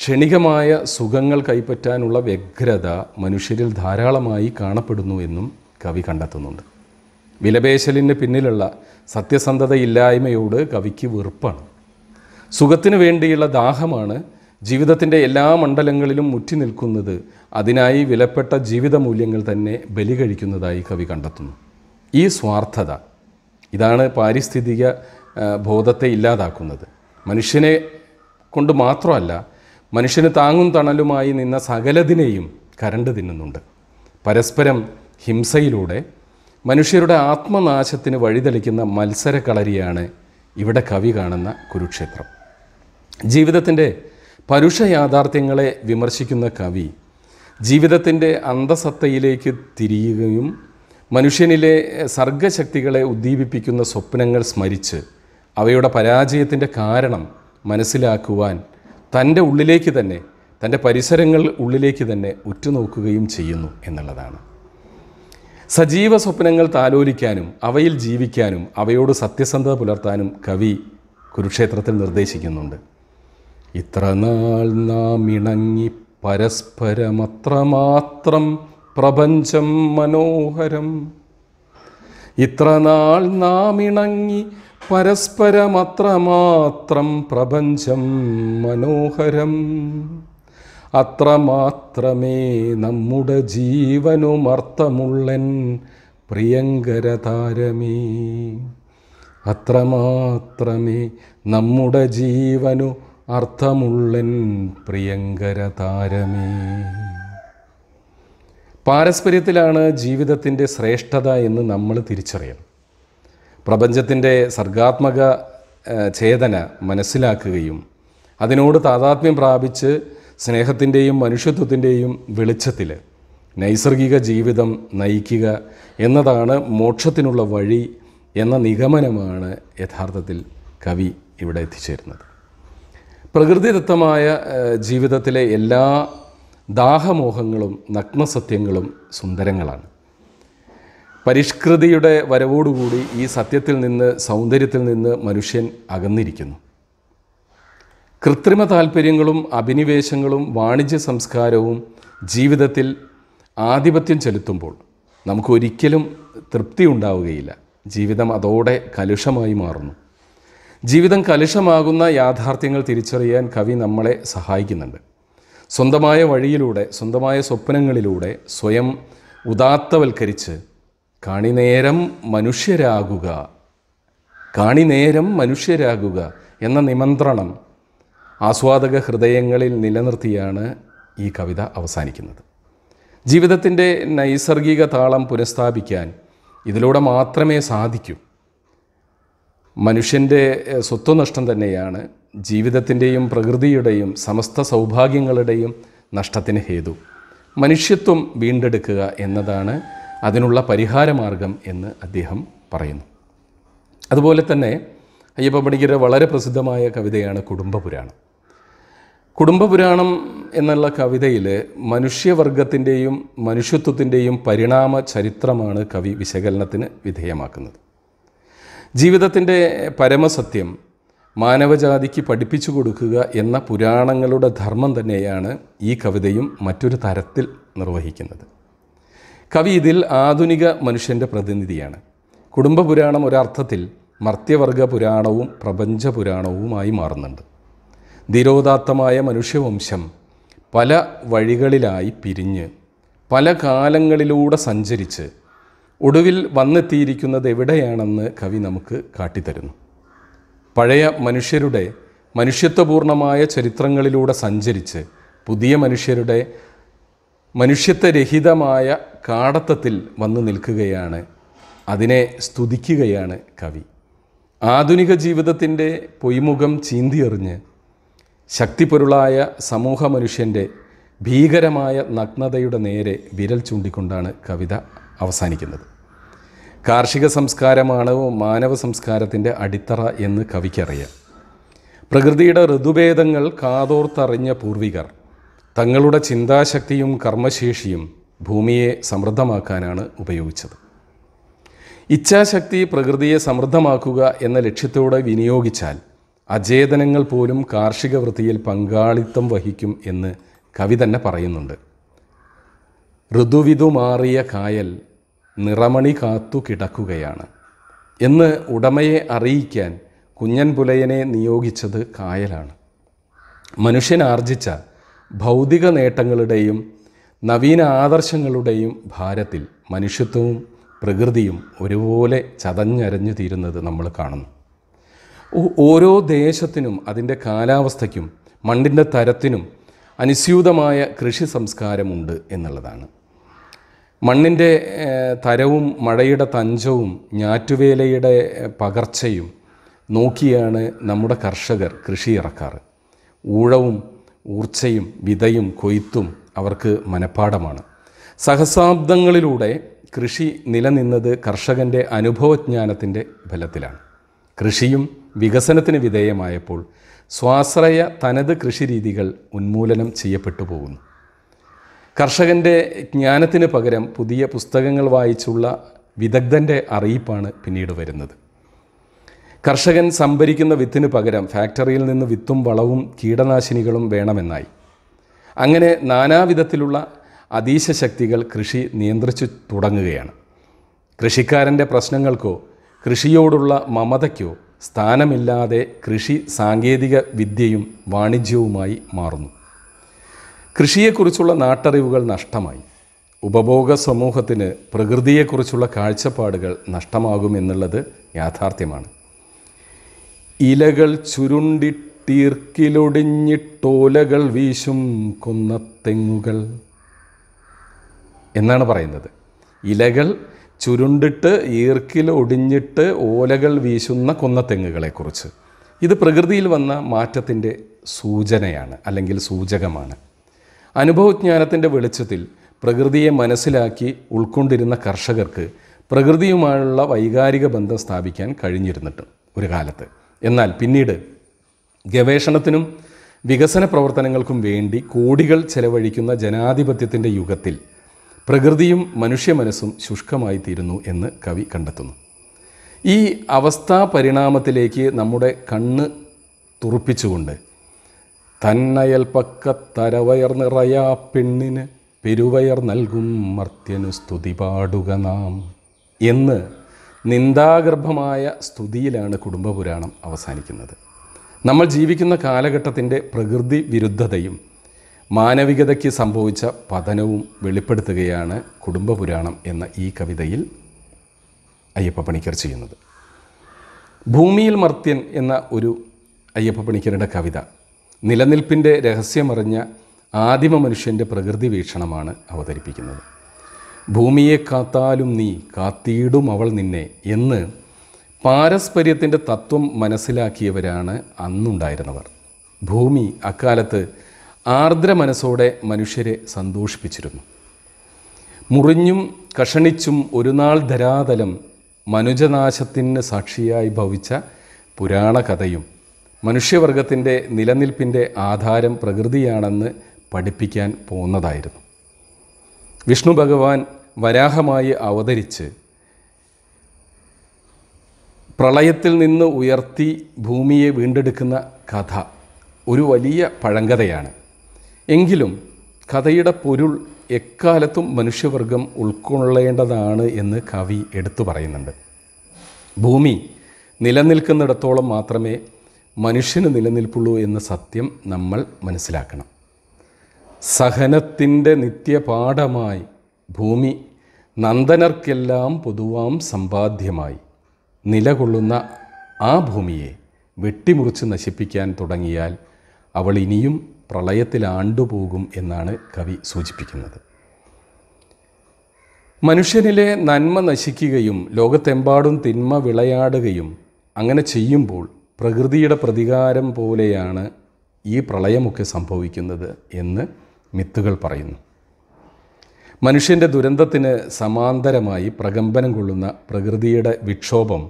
ക്ഷണികമായ സുഖങ്ങൾ കൈപ്പറ്റാനുള്ള വ്യഗ്രത മനുഷ്യരിൽ ധാരാളമായി കാണപ്പെടുന്നു എന്നും കവി കണ്ടെത്തുന്നുണ്ട് വിലപേശലിന് പിന്നിലുള്ള സത്യസന്ധതയില്ലായ്മയോട് കവിക്ക് വെറുപ്പാണ് സുഖത്തിനു വേണ്ടിയുള്ള ദാഹമാണ് ജീവിതത്തിൻ്റെ എല്ലാ മണ്ഡലങ്ങളിലും മുറ്റി നിൽക്കുന്നത് അതിനായി വിലപ്പെട്ട ജീവിത മൂല്യങ്ങൾ തന്നെ ബലി കഴിക്കുന്നതായി കവി കണ്ടെത്തുന്നു ഈ സ്വാർത്ഥത ഇതാണ് പാരിസ്ഥിതിക ബോധത്തെ ഇല്ലാതാക്കുന്നത് മനുഷ്യനെ കൊണ്ട് മാത്രമല്ല മനുഷ്യന് താങ്ങും തണലുമായി നിന്ന സകലതിനെയും കരണ്ട് തിന്നുന്നുണ്ട് പരസ്പരം ഹിംസയിലൂടെ മനുഷ്യരുടെ ആത്മനാശത്തിന് വഴിതെളിക്കുന്ന മത്സരക്കളരിയാണ് ഇവിടെ കവി കാണുന്ന കുരുക്ഷേത്രം ജീവിതത്തിൻ്റെ പരുഷ യാഥാർത്ഥ്യങ്ങളെ വിമർശിക്കുന്ന കവി ജീവിതത്തിൻ്റെ അന്തസത്തയിലേക്ക് തിരിയുകയും മനുഷ്യനിലെ സർഗശക്തികളെ ഉദ്ദീപിപ്പിക്കുന്ന സ്വപ്നങ്ങൾ സ്മരിച്ച് അവയുടെ പരാജയത്തിൻ്റെ കാരണം മനസ്സിലാക്കുവാൻ തൻ്റെ ഉള്ളിലേക്ക് തന്നെ തൻ്റെ പരിസരങ്ങൾ ഉള്ളിലേക്ക് തന്നെ ഉറ്റുനോക്കുകയും ചെയ്യുന്നു എന്നുള്ളതാണ് സജീവ സ്വപ്നങ്ങൾ താലോലിക്കാനും അവയിൽ ജീവിക്കാനും അവയോട് സത്യസന്ധത പുലർത്താനും കവി കുരുക്ഷേത്രത്തിൽ നിർദ്ദേശിക്കുന്നുണ്ട് ഇത്രനാൾ നാം ഇണങ്ങി പരസ്പരമത്രമാത്രം പ്രപഞ്ചം മനോഹരം ഇത്രനാൾ നാം ഇണങ്ങി പരസ്പരമത്രമാത്രം പ്രപഞ്ചം മനോഹരം അത്രമാത്രമേ നമ്മുടെ ജീവനുമർത്ഥമുള്ളൻ പ്രിയങ്കരതാരമേ അത്രമാത്രമേ നമ്മുടെ ജീവനു അർത്ഥമുള്ളൻ പ്രിയങ്കര താരമേ പാരസ്പര്യത്തിലാണ് ജീവിതത്തിൻ്റെ ശ്രേഷ്ഠത എന്ന് നമ്മൾ തിരിച്ചറിയണം പ്രപഞ്ചത്തിൻ്റെ സർഗാത്മക ചേതന മനസ്സിലാക്കുകയും അതിനോട് താതാത്മ്യം പ്രാപിച്ച് സ്നേഹത്തിൻ്റെയും മനുഷ്യത്വത്തിൻ്റെയും വെളിച്ചത്തിൽ നൈസർഗിക ജീവിതം നയിക്കുക എന്നതാണ് മോക്ഷത്തിനുള്ള വഴി എന്ന നിഗമനമാണ് യഥാർത്ഥത്തിൽ കവി ഇവിടെ എത്തിച്ചേരുന്നത് പ്രകൃതിദത്തമായ ജീവിതത്തിലെ എല്ലാ ദാഹമോഹങ്ങളും നഗ്നസത്യങ്ങളും സുന്ദരങ്ങളാണ് പരിഷ്കൃതിയുടെ വരവോടുകൂടി ഈ സത്യത്തിൽ നിന്ന് സൗന്ദര്യത്തിൽ നിന്ന് മനുഷ്യൻ അകന്നിരിക്കുന്നു കൃത്രിമ താല്പര്യങ്ങളും അഭിനിവേശങ്ങളും വാണിജ്യ സംസ്കാരവും ജീവിതത്തിൽ ആധിപത്യം ചെലുത്തുമ്പോൾ നമുക്കൊരിക്കലും തൃപ്തി ഉണ്ടാവുകയില്ല ജീവിതം അതോടെ കലുഷമായി മാറുന്നു ജീവിതം കലുഷമാകുന്ന യാഥാർത്ഥ്യങ്ങൾ തിരിച്ചറിയാൻ കവി നമ്മളെ സഹായിക്കുന്നുണ്ട് സ്വന്തമായ വഴിയിലൂടെ സ്വന്തമായ സ്വപ്നങ്ങളിലൂടെ സ്വയം ഉദാത്തവൽക്കരിച്ച് കാണിനേരം മനുഷ്യരാകുക കാണിനേരം മനുഷ്യരാകുക എന്ന നിമന്ത്രണം ആസ്വാദക ഹൃദയങ്ങളിൽ നിലനിർത്തിയാണ് ഈ കവിത അവസാനിക്കുന്നത് ജീവിതത്തിൻ്റെ നൈസർഗിക താളം പുനഃസ്ഥാപിക്കാൻ ഇതിലൂടെ മാത്രമേ സാധിക്കൂ മനുഷ്യൻ്റെ സ്വത്വനഷ്ടം തന്നെയാണ് ജീവിതത്തിൻ്റെയും പ്രകൃതിയുടെയും സമസ്ത സൗഭാഗ്യങ്ങളുടെയും നഷ്ടത്തിന് ഹേതു മനുഷ്യത്വം വീണ്ടെടുക്കുക എന്നതാണ് അതിനുള്ള പരിഹാരമാർഗം എന്ന് അദ്ദേഹം പറയുന്നു അതുപോലെ തന്നെ അയ്യപ്പ വളരെ പ്രസിദ്ധമായ കവിതയാണ് കുടുംബപുരാണം കുടുംബപുരാണം എന്നുള്ള കവിതയിൽ മനുഷ്യവർഗത്തിൻ്റെയും മനുഷ്യത്വത്തിൻ്റെയും പരിണാമ ചരിത്രമാണ് കവി വിശകലനത്തിന് വിധേയമാക്കുന്നത് ജീവിതത്തിൻ്റെ പരമസത്യം മാനവജാതിക്ക് പഠിപ്പിച്ചു കൊടുക്കുക എന്ന പുരാണങ്ങളുടെ ധർമ്മം തന്നെയാണ് ഈ കവിതയും മറ്റൊരു തരത്തിൽ നിർവഹിക്കുന്നത് കവി ഇതിൽ ആധുനിക മനുഷ്യൻ്റെ പ്രതിനിധിയാണ് കുടുംബ പുരാണം ഒരർത്ഥത്തിൽ മർത്യവർഗ പുരാണവും പ്രപഞ്ച പുരാണവുമായി മാറുന്നുണ്ട് ധിരോദാത്തമായ മനുഷ്യവംശം പല വഴികളിലായി പിരിഞ്ഞ് പല കാലങ്ങളിലൂടെ സഞ്ചരിച്ച് ഒടുവിൽ വന്നെത്തിയിരിക്കുന്നത് എവിടെയാണെന്ന് കവി നമുക്ക് കാട്ടിത്തരുന്നു പഴയ മനുഷ്യരുടെ മനുഷ്യത്വപൂർണമായ ചരിത്രങ്ങളിലൂടെ സഞ്ചരിച്ച് പുതിയ മനുഷ്യരുടെ മനുഷ്യത്വരഹിതമായ കാടത്തത്തിൽ വന്നു നിൽക്കുകയാണ് അതിനെ സ്തുതിക്കുകയാണ് കവി ആധുനിക ജീവിതത്തിൻ്റെ പൊയ്മുഖം ചീന്തിയെറിഞ്ഞ് ശക്തിപൊരുളായ സമൂഹ മനുഷ്യൻ്റെ ഭീകരമായ നഗ്നതയുടെ നേരെ വിരൽ ചൂണ്ടിക്കൊണ്ടാണ് കവിത അവസാനിക്കുന്നത് കാർഷിക സംസ്കാരമാണ് മാനവ സംസ്കാരത്തിൻ്റെ അടിത്തറ എന്ന് കവിക്കറിയാം പ്രകൃതിയുടെ ഋതുഭേദങ്ങൾ കാതോർത്തറിഞ്ഞ പൂർവികർ തങ്ങളുടെ ചിന്താശക്തിയും കർമ്മശേഷിയും ഭൂമിയെ സമൃദ്ധമാക്കാനാണ് ഉപയോഗിച്ചത് ഇച്ഛാശക്തി പ്രകൃതിയെ സമൃദ്ധമാക്കുക എന്ന ലക്ഷ്യത്തോടെ വിനിയോഗിച്ചാൽ അചേതനങ്ങൾ പോലും കാർഷിക വൃത്തിയിൽ പങ്കാളിത്തം വഹിക്കും എന്ന് കവി തന്നെ പറയുന്നുണ്ട് ഋതുവിതു മാറിയ കായൽ നിറമണി കാത്തു കിടക്കുകയാണ് എന്ന് ഉടമയെ അറിയിക്കാൻ കുഞ്ഞൻ പുലയനെ നിയോഗിച്ചത് കായലാണ് മനുഷ്യൻ ആർജിച്ച ഭൗതിക നേട്ടങ്ങളുടെയും നവീന ആദർശങ്ങളുടെയും ഭാരത്തിൽ മനുഷ്യത്വവും പ്രകൃതിയും ഒരുപോലെ ചതഞ്ഞരഞ്ഞു തീരുന്നത് നമ്മൾ കാണുന്നു ഓരോ ദേശത്തിനും അതിൻ്റെ കാലാവസ്ഥയ്ക്കും മണ്ണിൻ്റെ തരത്തിനും അനുസ്യൂതമായ കൃഷി സംസ്കാരമുണ്ട് എന്നുള്ളതാണ് മണ്ണിൻ്റെ തരവും മഴയുടെ തഞ്ചവും ഞാറ്റുവേലയുടെ പകർച്ചയും നോക്കിയാണ് നമ്മുടെ കർഷകർ കൃഷി ഇറക്കാറ് ഊഴവും ഊർച്ചയും വിതയും കൊയ്ത്തും അവർക്ക് മനഃപ്പാടമാണ് സഹസാബ്ദങ്ങളിലൂടെ കൃഷി നിലനിന്നത് കർഷകൻ്റെ അനുഭവജ്ഞാനത്തിൻ്റെ ഫലത്തിലാണ് കൃഷിയും വികസനത്തിന് വിധേയമായപ്പോൾ സ്വാശ്രയ തനത് കൃഷിരീതികൾ ഉന്മൂലനം ചെയ്യപ്പെട്ടു പോകുന്നു കർഷകൻ്റെ ജ്ഞാനത്തിന് പകരം പുതിയ പുസ്തകങ്ങൾ വായിച്ചുള്ള വിദഗ്ധൻ്റെ അറിയിപ്പാണ് പിന്നീട് വരുന്നത് കർഷകൻ സംഭരിക്കുന്ന വിത്തിന് പകരം ഫാക്ടറിയിൽ നിന്ന് വിത്തും വളവും കീടനാശിനികളും വേണമെന്നായി അങ്ങനെ നാനാവിധത്തിലുള്ള അതീശ ശക്തികൾ കൃഷി നിയന്ത്രിച്ചു തുടങ്ങുകയാണ് കൃഷിക്കാരൻ്റെ പ്രശ്നങ്ങൾക്കോ കൃഷിയോടുള്ള മമതയ്ക്കോ സ്ഥാനമില്ലാതെ കൃഷി സാങ്കേതിക വിദ്യയും വാണിജ്യവുമായി മാറുന്നു കൃഷിയെക്കുറിച്ചുള്ള നാട്ടറിവുകൾ നഷ്ടമായി ഉപഭോഗ സമൂഹത്തിന് പ്രകൃതിയെക്കുറിച്ചുള്ള കാഴ്ചപ്പാടുകൾ നഷ്ടമാകുമെന്നുള്ളത് യാഥാർത്ഥ്യമാണ് ഇലകൾ ചുരുണ്ടിട്ടീർക്കിലൊടിഞ്ഞിട്ടോലകൾ വീശും കൊന്ന തെങ്ങുകൾ എന്നാണ് പറയുന്നത് ഇലകൾ ചുരുണ്ടിട്ട് ഈർക്കിൽ ഒടിഞ്ഞിട്ട് ഓലകൾ വീശുന്ന തെങ്ങുകളെക്കുറിച്ച് ഇത് പ്രകൃതിയിൽ വന്ന മാറ്റത്തിൻ്റെ സൂചനയാണ് അല്ലെങ്കിൽ സൂചകമാണ് അനുഭവജ്ഞാനത്തിൻ്റെ വെളിച്ചത്തിൽ പ്രകൃതിയെ മനസ്സിലാക്കി ഉൾക്കൊണ്ടിരുന്ന കർഷകർക്ക് പ്രകൃതിയുമായുള്ള വൈകാരിക ബന്ധം സ്ഥാപിക്കാൻ കഴിഞ്ഞിരുന്നിട്ട് ഒരു കാലത്ത് എന്നാൽ പിന്നീട് ഗവേഷണത്തിനും വികസന പ്രവർത്തനങ്ങൾക്കും വേണ്ടി കോടികൾ ചെലവഴിക്കുന്ന ജനാധിപത്യത്തിൻ്റെ യുഗത്തിൽ പ്രകൃതിയും മനുഷ്യ മനസ്സും ശുഷ്കമായി തീരുന്നു എന്ന് കവി കണ്ടെത്തുന്നു ഈ അവസ്ഥാ പരിണാമത്തിലേക്ക് നമ്മുടെ കണ്ണ് തുറപ്പിച്ചുകൊണ്ട് തന്നയൽ പക്ക തരവയർ നിറയാ പെണ്ണിന് പെരുവയർ നൽകും മർത്യനു സ്തുതി പാടുക നാം എന്ന് നിന്ദാഗർഭമായ സ്തുതിയിലാണ് കുടുംബപുരാണം അവസാനിക്കുന്നത് നമ്മൾ ജീവിക്കുന്ന കാലഘട്ടത്തിൻ്റെ പ്രകൃതി വിരുദ്ധതയും മാനവികതയ്ക്ക് സംഭവിച്ച പതനവും വെളിപ്പെടുത്തുകയാണ് കുടുംബപുരാണം എന്ന ഈ കവിതയിൽ അയ്യപ്പ പണിക്കർ ചെയ്യുന്നത് ഭൂമിയിൽ മർത്യൻ എന്ന ഒരു അയ്യപ്പ പണിക്കരുടെ കവിത നിലനിൽപ്പിൻ്റെ രഹസ്യമറിഞ്ഞ ആദിമ മനുഷ്യൻ്റെ പ്രകൃതി വീക്ഷണമാണ് അവതരിപ്പിക്കുന്നത് ഭൂമിയെ കാത്താലും നീ കാത്തിയിടും അവൾ നിന്നെ എന്ന് പാരസ്പര്യത്തിൻ്റെ തത്വം മനസ്സിലാക്കിയവരാണ് അന്നുണ്ടായിരുന്നവർ ഭൂമി അക്കാലത്ത് ആർദ്ര മനസ്സോടെ മനുഷ്യരെ സന്തോഷിപ്പിച്ചിരുന്നു മുറിഞ്ഞും കഷണിച്ചും ഒരുനാൾ ധരാതലം മനുജനാശത്തിന് സാക്ഷിയായി ഭവിച്ച പുരാണ കഥയും മനുഷ്യവർഗത്തിൻ്റെ നിലനിൽപ്പിൻ്റെ ആധാരം പ്രകൃതിയാണെന്ന് പഠിപ്പിക്കാൻ പോകുന്നതായിരുന്നു വിഷ്ണു ഭഗവാൻ വരാഹമായി അവതരിച്ച് പ്രളയത്തിൽ നിന്ന് ഉയർത്തി ഭൂമിയെ വീണ്ടെടുക്കുന്ന കഥ ഒരു വലിയ പഴങ്കഥയാണ് എങ്കിലും കഥയുടെ പൊരുൾ എക്കാലത്തും മനുഷ്യവർഗം ഉൾക്കൊള്ളേണ്ടതാണ് എന്ന് കവി എടുത്തു പറയുന്നുണ്ട് ഭൂമി നിലനിൽക്കുന്നിടത്തോളം മാത്രമേ മനുഷ്യന് നിലനിൽപ്പുള്ളൂ എന്ന സത്യം നമ്മൾ മനസ്സിലാക്കണം സഹനത്തിൻ്റെ നിത്യപാഠമായി ഭൂമി നന്ദനർക്കെല്ലാം പൊതുവാം സമ്പാദ്യമായി നിലകൊള്ളുന്ന ആ ഭൂമിയെ വെട്ടിമുറിച്ച് നശിപ്പിക്കാൻ തുടങ്ങിയാൽ അവൾ ഇനിയും പ്രളയത്തിലാണ്ടുപോകും എന്നാണ് കവി സൂചിപ്പിക്കുന്നത് മനുഷ്യനിലെ നന്മ നശിക്കുകയും ലോകത്തെമ്പാടും തിന്മ വിളയാടുകയും അങ്ങനെ ചെയ്യുമ്പോൾ പ്രകൃതിയുടെ പ്രതികാരം പോലെയാണ് ഈ പ്രളയമൊക്കെ സംഭവിക്കുന്നത് എന്ന് മിത്തുകൾ പറയുന്നു മനുഷ്യൻ്റെ ദുരന്തത്തിന് സമാന്തരമായി പ്രകമ്പനം കൊള്ളുന്ന പ്രകൃതിയുടെ വിക്ഷോഭം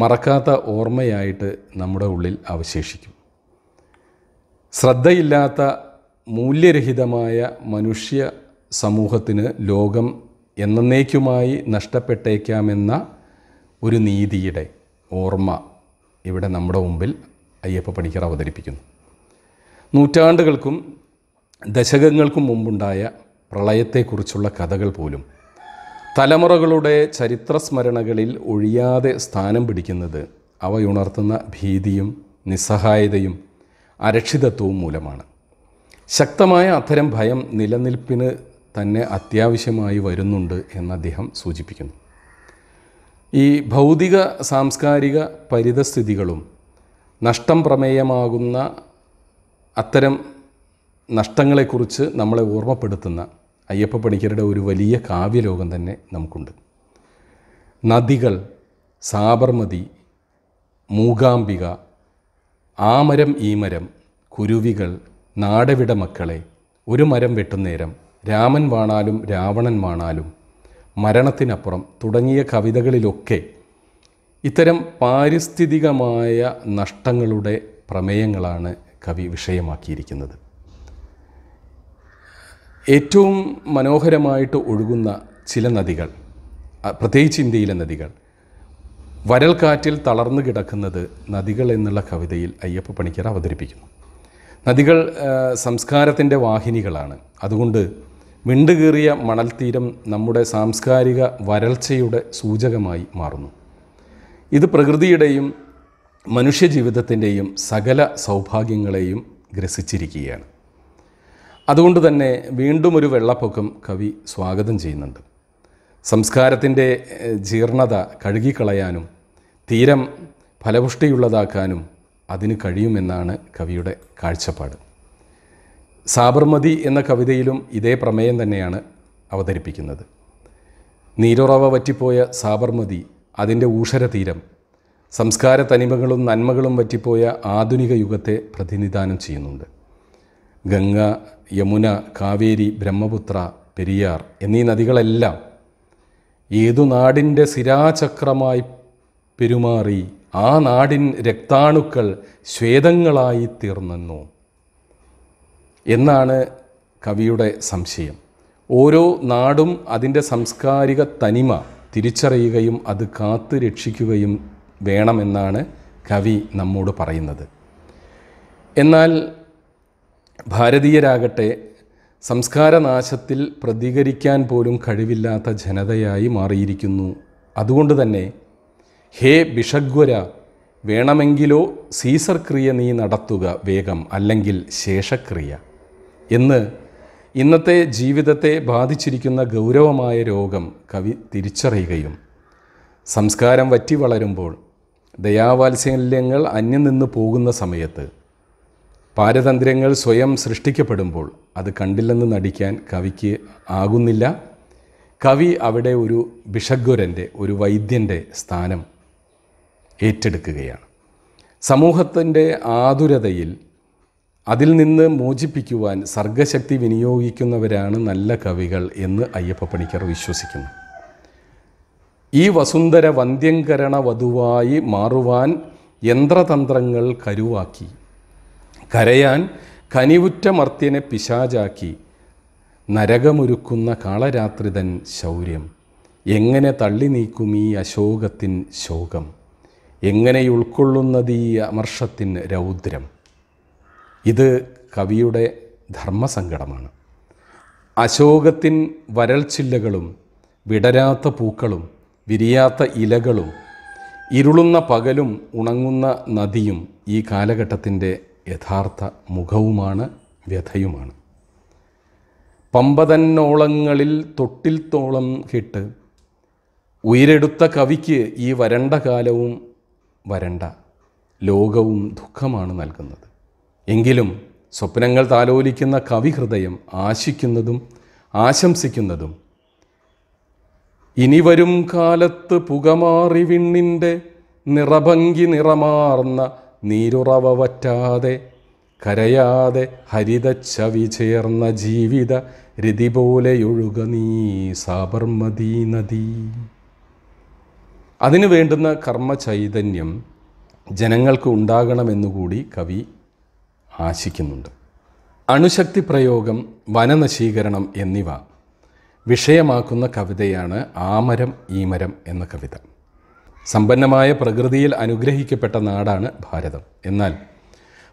മറക്കാത്ത ഓർമ്മയായിട്ട് നമ്മുടെ ഉള്ളിൽ അവശേഷിക്കും ശ്രദ്ധയില്ലാത്ത മൂല്യരഹിതമായ മനുഷ്യ സമൂഹത്തിന് ലോകം എന്നേക്കുമായി നഷ്ടപ്പെട്ടേക്കാമെന്ന ഒരു നീതിയുടെ ഓർമ്മ ഇവിടെ നമ്മുടെ മുമ്പിൽ അയ്യപ്പ പണിക്കർ അവതരിപ്പിക്കുന്നു നൂറ്റാണ്ടുകൾക്കും ദശകങ്ങൾക്കും മുമ്പുണ്ടായ പ്രളയത്തെക്കുറിച്ചുള്ള കഥകൾ പോലും തലമുറകളുടെ ചരിത്രസ്മരണകളിൽ ഒഴിയാതെ സ്ഥാനം പിടിക്കുന്നത് അവയുണർത്തുന്ന ഭീതിയും നിസ്സഹായതയും അരക്ഷിതത്വവും മൂലമാണ് ശക്തമായ അത്തരം ഭയം നിലനിൽപ്പിന് തന്നെ അത്യാവശ്യമായി വരുന്നുണ്ട് എന്ന് അദ്ദേഹം സൂചിപ്പിക്കുന്നു ഈ ഭൗതിക സാംസ്കാരിക പരിതസ്ഥിതികളും നഷ്ടം പ്രമേയമാകുന്ന അത്തരം നഷ്ടങ്ങളെക്കുറിച്ച് നമ്മളെ ഓർമ്മപ്പെടുത്തുന്ന അയ്യപ്പ പണിക്കരുടെ ഒരു വലിയ കാവ്യലോകം തന്നെ നമുക്കുണ്ട് നദികൾ സാബർമതി മൂകാംബിക ആമരം ഈമരം കുരുവികൾ നാടവിട മക്കളെ ഒരു മരം വെട്ടുന്നേരം രാമൻ വാണാലും രാവണൻ വാണാലും മരണത്തിനപ്പുറം തുടങ്ങിയ കവിതകളിലൊക്കെ ഇത്തരം പാരിസ്ഥിതികമായ നഷ്ടങ്ങളുടെ പ്രമേയങ്ങളാണ് കവി വിഷയമാക്കിയിരിക്കുന്നത് ഏറ്റവും മനോഹരമായിട്ട് ഒഴുകുന്ന ചില നദികൾ പ്രത്യേകിച്ച് ഇന്ത്യയിലെ നദികൾ വരൽക്കാറ്റിൽ തളർന്നു കിടക്കുന്നത് നദികൾ എന്നുള്ള കവിതയിൽ അയ്യപ്പ പണിക്കർ അവതരിപ്പിക്കുന്നു നദികൾ സംസ്കാരത്തിൻ്റെ വാഹിനികളാണ് അതുകൊണ്ട് മിണ്ടുകീറിയ മണൽത്തീരം നമ്മുടെ സാംസ്കാരിക വരൾച്ചയുടെ സൂചകമായി മാറുന്നു ഇത് പ്രകൃതിയുടെയും മനുഷ്യജീവിതത്തിൻ്റെയും സകല സൗഭാഗ്യങ്ങളെയും ഗ്രസിച്ചിരിക്കുകയാണ് അതുകൊണ്ട് തന്നെ വീണ്ടും ഒരു വെള്ളപ്പൊക്കം കവി സ്വാഗതം ചെയ്യുന്നുണ്ട് സംസ്കാരത്തിൻ്റെ ജീർണത കഴുകിക്കളയാനും തീരം ഫലപുഷ്ടിയുള്ളതാക്കാനും അതിന് കഴിയുമെന്നാണ് കവിയുടെ കാഴ്ചപ്പാട് സാബർമതി എന്ന കവിതയിലും ഇതേ പ്രമേയം തന്നെയാണ് അവതരിപ്പിക്കുന്നത് നീരുറവ വറ്റിപ്പോയ സാബർമതി അതിൻ്റെ ഊഷരതീരം സംസ്കാര തനിമകളും നന്മകളും വറ്റിപ്പോയ ആധുനിക യുഗത്തെ പ്രതിനിധാനം ചെയ്യുന്നുണ്ട് ഗംഗ യമുന കാവേരി ബ്രഹ്മപുത്ര പെരിയാർ എന്നീ നദികളെല്ലാം ഏതു നാടിൻ്റെ സിരാചക്രമായി പെരുമാറി ആ നാടിൻ രക്താണുക്കൾ ശ്വേതങ്ങളായി തീർന്നെന്നോ എന്നാണ് കവിയുടെ സംശയം ഓരോ നാടും അതിൻ്റെ സാംസ്കാരിക തനിമ തിരിച്ചറിയുകയും അത് കാത്തു രക്ഷിക്കുകയും വേണമെന്നാണ് കവി നമ്മോട് പറയുന്നത് എന്നാൽ ഭാരതീയരാകട്ടെ സംസ്കാരനാശത്തിൽ പ്രതികരിക്കാൻ പോലും കഴിവില്ലാത്ത ജനതയായി മാറിയിരിക്കുന്നു അതുകൊണ്ട് തന്നെ ഹേ ബിഷഗ്വര വേണമെങ്കിലോ സീസർ ക്രിയ നീ നടത്തുക വേഗം അല്ലെങ്കിൽ ശേഷക്രിയ എന്ന് ഇന്നത്തെ ജീവിതത്തെ ബാധിച്ചിരിക്കുന്ന ഗൗരവമായ രോഗം കവി തിരിച്ചറിയുകയും സംസ്കാരം വറ്റി വളരുമ്പോൾ ദയാവാത്സല്യങ്ങൾ അന്യം നിന്ന് പോകുന്ന സമയത്ത് പാരതന്ത്ര്യങ്ങൾ സ്വയം സൃഷ്ടിക്കപ്പെടുമ്പോൾ അത് കണ്ടില്ലെന്ന് നടിക്കാൻ കവിക്ക് ആകുന്നില്ല കവി അവിടെ ഒരു ബിഷഗ്വരൻ്റെ ഒരു വൈദ്യൻ്റെ സ്ഥാനം ഏറ്റെടുക്കുകയാണ് സമൂഹത്തിൻ്റെ ആതുരതയിൽ അതിൽ നിന്ന് മോചിപ്പിക്കുവാൻ സർഗശക്തി വിനിയോഗിക്കുന്നവരാണ് നല്ല കവികൾ എന്ന് അയ്യപ്പ പണിക്കർ വിശ്വസിക്കുന്നു ഈ വസുന്ധര വന്ധ്യങ്കരണ വധുവായി മാറുവാൻ യന്ത്രതന്ത്രങ്ങൾ കരുവാക്കി കരയാൻ കനിവുറ്റ മർത്യനെ പിശാചാക്കി നരകമൊരുക്കുന്ന കാളരാത്രിതൻ ശൗര്യം എങ്ങനെ തള്ളി നീക്കും ഈ അശോകത്തിൻ ശോകം എങ്ങനെ ഉൾക്കൊള്ളുന്നത് ഈ അമർഷത്തിൻ രൗദ്രം ഇത് കവിയുടെ ധർമ്മസങ്കടമാണ് അശോകത്തിൻ വരൾച്ചില്ലകളും വിടരാത്ത പൂക്കളും വിരിയാത്ത ഇലകളും ഇരുളുന്ന പകലും ഉണങ്ങുന്ന നദിയും ഈ കാലഘട്ടത്തിൻ്റെ യഥാർത്ഥ മുഖവുമാണ് വ്യഥയുമാണ് പമ്പതന്നോളങ്ങളിൽ തൊട്ടിൽ തോളം കിട്ട് ഉയരെടുത്ത കവിക്ക് ഈ വരണ്ട കാലവും വരണ്ട ലോകവും ദുഃഖമാണ് നൽകുന്നത് എങ്കിലും സ്വപ്നങ്ങൾ താലോലിക്കുന്ന കവി ഹൃദയം ആശിക്കുന്നതും ആശംസിക്കുന്നതും ഇനി വരും കാലത്ത് പുകമാറി വിണ്ണിൻ്റെ നിറഭംഗി നിറമാർന്ന നീരുറവ വറ്റാതെ കരയാതെ ഹരിതച്ചവി ചേർന്ന ജീവിത രതി പോലെയൊഴുക നീ സാബർമതി നദി അതിനു വേണ്ടുന്ന കർമ്മ ചൈതന്യം ജനങ്ങൾക്ക് ഉണ്ടാകണമെന്നുകൂടി കവി ആശിക്കുന്നുണ്ട് അണുശക്തി പ്രയോഗം വനനശീകരണം എന്നിവ വിഷയമാക്കുന്ന കവിതയാണ് ആമരം ഈമരം എന്ന കവിത സമ്പന്നമായ പ്രകൃതിയിൽ അനുഗ്രഹിക്കപ്പെട്ട നാടാണ് ഭാരതം എന്നാൽ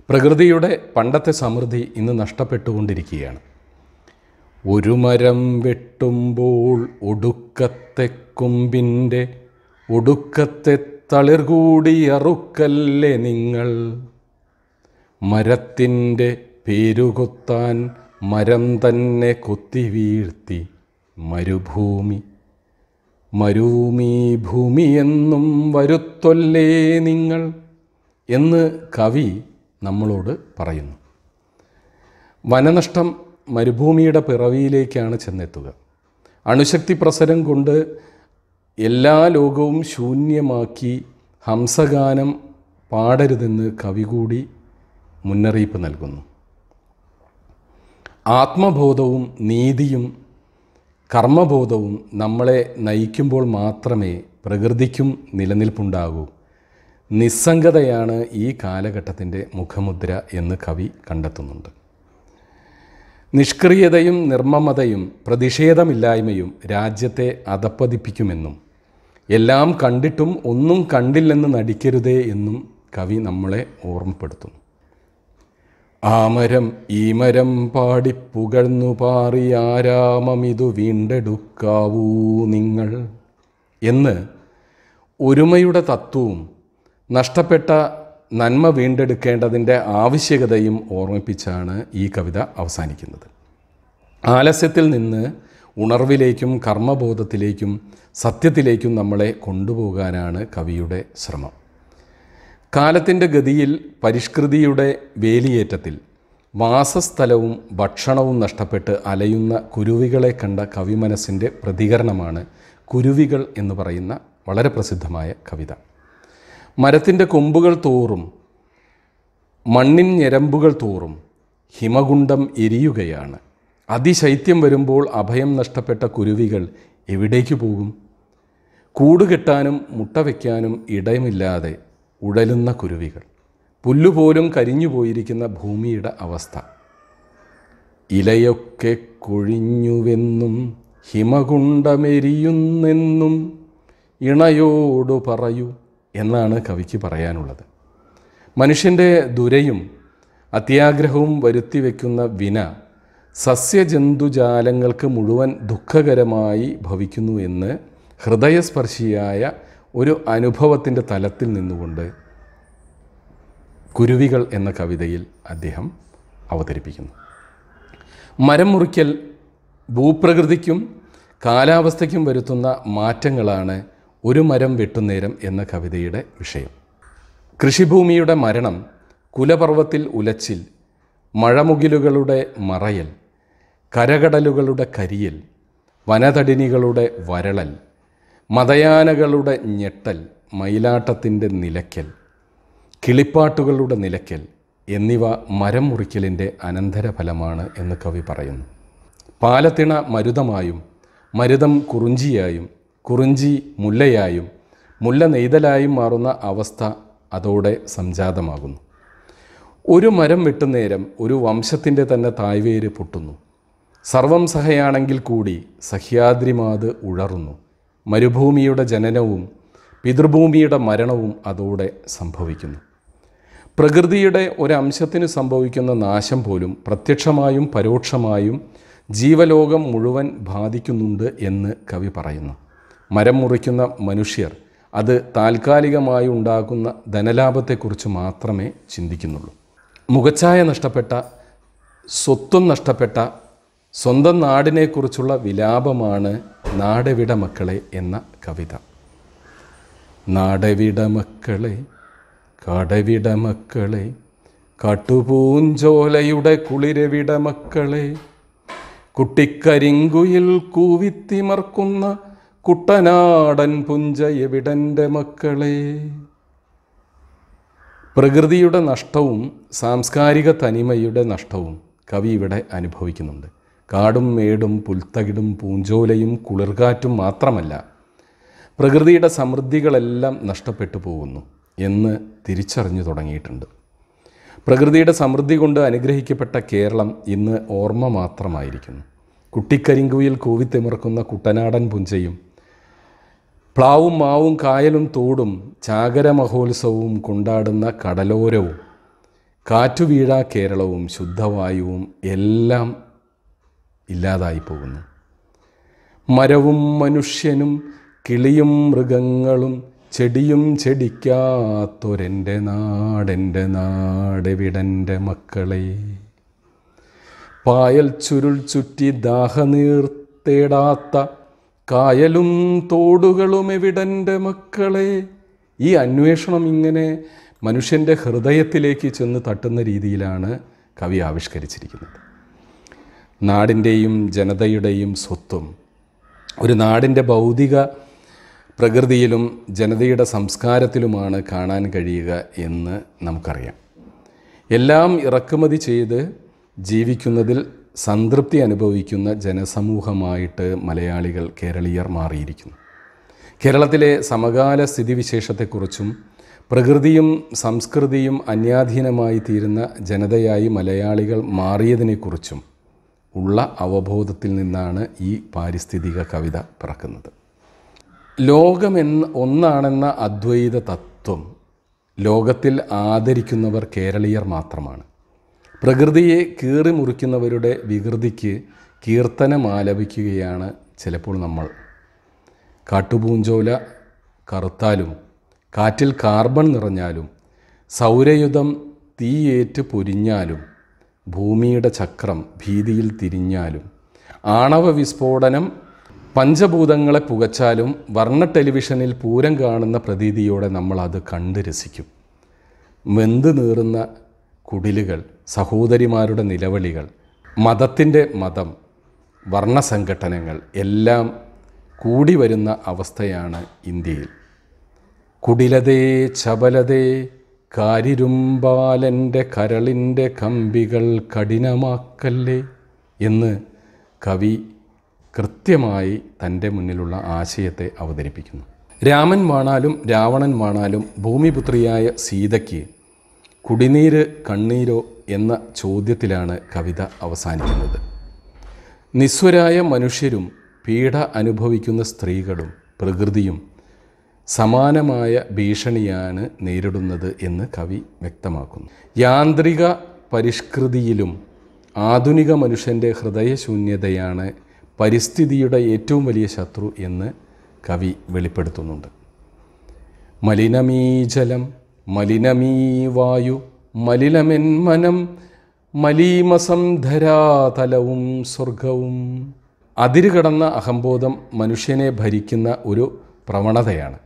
പ്രകൃതിയുടെ പണ്ടത്തെ സമൃദ്ധി ഇന്ന് നഷ്ടപ്പെട്ടുകൊണ്ടിരിക്കുകയാണ് ഒരു മരം വെട്ടുമ്പോൾ ഒടുക്കത്തെ കൊമ്പിൻ്റെ ഒടുക്കത്തെ തളിർകൂടിയറുക്കല്ലേ നിങ്ങൾ മരത്തിൻ്റെ പേരുകൊത്താൻ മരം തന്നെ കൊത്തി വീഴ്ത്തി മരുഭൂമി മരുഭൂമി ഭൂമിയെന്നും വരുത്തൊല്ലേ നിങ്ങൾ എന്ന് കവി നമ്മളോട് പറയുന്നു വനനഷ്ടം മരുഭൂമിയുടെ പിറവിയിലേക്കാണ് ചെന്നെത്തുക അണുശക്തി പ്രസരം കൊണ്ട് എല്ലാ ലോകവും ശൂന്യമാക്കി ഹംസഗാനം പാടരുതെന്ന് കവി കൂടി മുന്നറിയിപ്പ് നൽകുന്നു ആത്മബോധവും നീതിയും കർമ്മബോധവും നമ്മളെ നയിക്കുമ്പോൾ മാത്രമേ പ്രകൃതിക്കും നിലനിൽപ്പുണ്ടാകൂ നിസ്സംഗതയാണ് ഈ കാലഘട്ടത്തിൻ്റെ മുഖമുദ്ര എന്ന് കവി കണ്ടെത്തുന്നുണ്ട് നിഷ്ക്രിയതയും നിർമ്മമതയും പ്രതിഷേധമില്ലായ്മയും രാജ്യത്തെ അതപ്പതിപ്പിക്കുമെന്നും എല്ലാം കണ്ടിട്ടും ഒന്നും കണ്ടില്ലെന്ന് നടിക്കരുതേ എന്നും കവി നമ്മളെ ഓർമ്മപ്പെടുത്തുന്നു ആമരം ഈമരം പാടിപ്പുകഴ്ന്നു ഇതു വീണ്ടെടുക്കാവൂ നിങ്ങൾ എന്ന് ഒരുമയുടെ തത്വവും നഷ്ടപ്പെട്ട നന്മ വീണ്ടെടുക്കേണ്ടതിൻ്റെ ആവശ്യകതയും ഓർമ്മിപ്പിച്ചാണ് ഈ കവിത അവസാനിക്കുന്നത് ആലസ്യത്തിൽ നിന്ന് ഉണർവിലേക്കും കർമ്മബോധത്തിലേക്കും സത്യത്തിലേക്കും നമ്മളെ കൊണ്ടുപോകാനാണ് കവിയുടെ ശ്രമം കാലത്തിൻ്റെ ഗതിയിൽ പരിഷ്കൃതിയുടെ വേലിയേറ്റത്തിൽ വാസസ്ഥലവും ഭക്ഷണവും നഷ്ടപ്പെട്ട് അലയുന്ന കുരുവികളെ കണ്ട കവിമനസ്സിൻ്റെ പ്രതികരണമാണ് കുരുവികൾ എന്ന് പറയുന്ന വളരെ പ്രസിദ്ധമായ കവിത മരത്തിൻ്റെ കൊമ്പുകൾ തോറും മണ്ണിൻ ഞരമ്പുകൾ തോറും ഹിമകുണ്ടം എരിയുകയാണ് അതിശൈത്യം വരുമ്പോൾ അഭയം നഷ്ടപ്പെട്ട കുരുവികൾ എവിടേക്ക് പോകും കൂടുകെട്ടാനും മുട്ട വയ്ക്കാനും ഇടമില്ലാതെ ഉടലുന്ന കുരുവികൾ പുല്ലുപോലും കരിഞ്ഞു പോയിരിക്കുന്ന ഭൂമിയുടെ അവസ്ഥ ഇലയൊക്കെ കൊഴിഞ്ഞുവെന്നും ഹിമകുണ്ടമെരിയുന്നെന്നും ഇണയോടു പറയൂ എന്നാണ് കവിക്ക് പറയാനുള്ളത് മനുഷ്യൻ്റെ ദുരയും അത്യാഗ്രഹവും വരുത്തി വയ്ക്കുന്ന വിന സസ്യജന്തുജാലങ്ങൾക്ക് മുഴുവൻ ദുഃഖകരമായി ഭവിക്കുന്നു എന്ന് ഹൃദയസ്പർശിയായ ഒരു അനുഭവത്തിൻ്റെ തലത്തിൽ നിന്നുകൊണ്ട് കുരുവികൾ എന്ന കവിതയിൽ അദ്ദേഹം അവതരിപ്പിക്കുന്നു മരം മുറിക്കൽ ഭൂപ്രകൃതിക്കും കാലാവസ്ഥയ്ക്കും വരുത്തുന്ന മാറ്റങ്ങളാണ് ഒരു മരം വെട്ടുന്നേരം എന്ന കവിതയുടെ വിഷയം കൃഷിഭൂമിയുടെ മരണം കുലപർവത്തിൽ ഉലച്ചിൽ മഴമുകിലുകളുടെ മറയൽ കരകടലുകളുടെ കരിയൽ വനതടിനികളുടെ വരളൽ മതയാനകളുടെ ഞെട്ടൽ മയിലാട്ടത്തിൻ്റെ നിലയ്ക്കൽ കിളിപ്പാട്ടുകളുടെ നിലയ്ക്കൽ എന്നിവ മരം മുറിക്കലിൻ്റെ അനന്തരഫലമാണ് എന്ന് കവി പറയുന്നു പാലത്തിണ മരുതമായും മരുതം കുറുഞ്ചിയായും കുറുഞ്ചി മുല്ലയായും മുല്ല നെയ്തലായും മാറുന്ന അവസ്ഥ അതോടെ സംജാതമാകുന്നു ഒരു മരം വെട്ടുന്നേരം ഒരു വംശത്തിൻ്റെ തന്നെ തായ്വേര് പൊട്ടുന്നു സർവം സഹയാണെങ്കിൽ കൂടി സഹ്യാദ്രിമാത് ഉഴറുന്നു മരുഭൂമിയുടെ ജനനവും പിതൃഭൂമിയുടെ മരണവും അതോടെ സംഭവിക്കുന്നു പ്രകൃതിയുടെ ഒരംശത്തിന് സംഭവിക്കുന്ന നാശം പോലും പ്രത്യക്ഷമായും പരോക്ഷമായും ജീവലോകം മുഴുവൻ ബാധിക്കുന്നുണ്ട് എന്ന് കവി പറയുന്നു മരം മുറിക്കുന്ന മനുഷ്യർ അത് താൽക്കാലികമായി ഉണ്ടാക്കുന്ന ധനലാഭത്തെക്കുറിച്ച് മാത്രമേ ചിന്തിക്കുന്നുള്ളൂ മുഖച്ഛായ നഷ്ടപ്പെട്ട സ്വത്വം നഷ്ടപ്പെട്ട സ്വന്തം നാടിനെക്കുറിച്ചുള്ള വിലാപമാണ് നാടവിട മക്കളെ എന്ന കവിത നാടവിട മക്കളെ കടവിട മക്കളെ കട്ടുപൂഞ്ചോലയുടെ കുളിരവിട മക്കളെ കുട്ടിക്കരിങ്കുയിൽ കൂവിത്തിമർക്കുന്ന കുട്ടനാടൻ പുഞ്ചയവിടൻ്റെ മക്കളെ പ്രകൃതിയുടെ നഷ്ടവും സാംസ്കാരിക തനിമയുടെ നഷ്ടവും കവി ഇവിടെ അനുഭവിക്കുന്നുണ്ട് കാടും മേടും പുൽത്തകിടും പൂഞ്ചോലയും കുളിർകാറ്റും മാത്രമല്ല പ്രകൃതിയുടെ സമൃദ്ധികളെല്ലാം നഷ്ടപ്പെട്ടു പോകുന്നു എന്ന് തിരിച്ചറിഞ്ഞു തുടങ്ങിയിട്ടുണ്ട് പ്രകൃതിയുടെ സമൃദ്ധി കൊണ്ട് അനുഗ്രഹിക്കപ്പെട്ട കേരളം ഇന്ന് ഓർമ്മ മാത്രമായിരിക്കുന്നു കുട്ടിക്കരിങ്കുയിൽ കൂവിത്തിമിറക്കുന്ന കുട്ടനാടൻ പുഞ്ചയും പ്ലാവും മാവും കായലും തോടും ചാകര മഹോത്സവവും കൊണ്ടാടുന്ന കടലോരവും കാറ്റുവീഴ കേരളവും ശുദ്ധവായുവും എല്ലാം ഇല്ലാതായി പോകുന്നു മരവും മനുഷ്യനും കിളിയും മൃഗങ്ങളും ചെടിയും ചെടിക്കാത്തൊരെൻ്റെ നാടെൻ്റെ നാടെവിടൻ്റെ മക്കളെ പായൽ ചുരുൾ ചുറ്റി ദാഹനീർ തേടാത്ത കായലും തോടുകളും എവിടൻ്റെ മക്കളെ ഈ അന്വേഷണം ഇങ്ങനെ മനുഷ്യൻ്റെ ഹൃദയത്തിലേക്ക് ചെന്ന് തട്ടുന്ന രീതിയിലാണ് കവി ആവിഷ്കരിച്ചിരിക്കുന്നത് നാടിൻ്റെയും ജനതയുടെയും സ്വത്തും ഒരു നാടിൻ്റെ ഭൗതിക പ്രകൃതിയിലും ജനതയുടെ സംസ്കാരത്തിലുമാണ് കാണാൻ കഴിയുക എന്ന് നമുക്കറിയാം എല്ലാം ഇറക്കുമതി ചെയ്ത് ജീവിക്കുന്നതിൽ സംതൃപ്തി അനുഭവിക്കുന്ന ജനസമൂഹമായിട്ട് മലയാളികൾ കേരളീയർ മാറിയിരിക്കുന്നു കേരളത്തിലെ സമകാല സ്ഥിതിവിശേഷത്തെക്കുറിച്ചും പ്രകൃതിയും സംസ്കൃതിയും അന്യാധീനമായി തീരുന്ന ജനതയായി മലയാളികൾ മാറിയതിനെക്കുറിച്ചും ഉള്ള അവബോധത്തിൽ നിന്നാണ് ഈ പാരിസ്ഥിതിക കവിത പിറക്കുന്നത് ലോകമെന്ന ഒന്നാണെന്ന അദ്വൈത തത്വം ലോകത്തിൽ ആദരിക്കുന്നവർ കേരളീയർ മാത്രമാണ് പ്രകൃതിയെ കീറി വികൃതിക്ക് കീർത്തനം ആലപിക്കുകയാണ് ചിലപ്പോൾ നമ്മൾ കാട്ടുപൂഞ്ചോല കറുത്താലും കാറ്റിൽ കാർബൺ നിറഞ്ഞാലും സൗരയുധം തീയേറ്റ് പൊരിഞ്ഞാലും ഭൂമിയുടെ ചക്രം ഭീതിയിൽ തിരിഞ്ഞാലും ആണവ വിസ്ഫോടനം പഞ്ചഭൂതങ്ങളെ പുകച്ചാലും വർണ്ണ ടെലിവിഷനിൽ പൂരം കാണുന്ന പ്രതീതിയോടെ നമ്മൾ അത് കണ്ട് രസിക്കും വെന്ത് നീറുന്ന കുടിലുകൾ സഹോദരിമാരുടെ നിലവിളികൾ മതത്തിൻ്റെ മതം വർണ്ണസംഘടനകൾ എല്ലാം കൂടി വരുന്ന അവസ്ഥയാണ് ഇന്ത്യയിൽ കുടിലതേ ചപലതേ കാരിരുമ്പാലൻ്റെ കരളിൻ്റെ കമ്പികൾ കഠിനമാക്കല്ലേ എന്ന് കവി കൃത്യമായി തൻ്റെ മുന്നിലുള്ള ആശയത്തെ അവതരിപ്പിക്കുന്നു രാമൻ വാണാലും രാവണൻ വാണാലും ഭൂമിപുത്രിയായ സീതയ്ക്ക് കുടിനീര് കണ്ണീരോ എന്ന ചോദ്യത്തിലാണ് കവിത അവസാനിക്കുന്നത് നിസ്വരായ മനുഷ്യരും പീഡ അനുഭവിക്കുന്ന സ്ത്രീകളും പ്രകൃതിയും സമാനമായ ഭീഷണിയാണ് നേരിടുന്നത് എന്ന് കവി വ്യക്തമാക്കുന്നു യാന്ത്രിക പരിഷ്കൃതിയിലും ആധുനിക മനുഷ്യൻ്റെ ഹൃദയശൂന്യതയാണ് പരിസ്ഥിതിയുടെ ഏറ്റവും വലിയ ശത്രു എന്ന് കവി വെളിപ്പെടുത്തുന്നുണ്ട് മലിനമീ ജലം മലിനമീ വായു മലിനമെൻ മനം മലീമസം ധരാതലവും സ്വർഗവും അതിരുകടന്ന അഹംബോധം മനുഷ്യനെ ഭരിക്കുന്ന ഒരു പ്രവണതയാണ്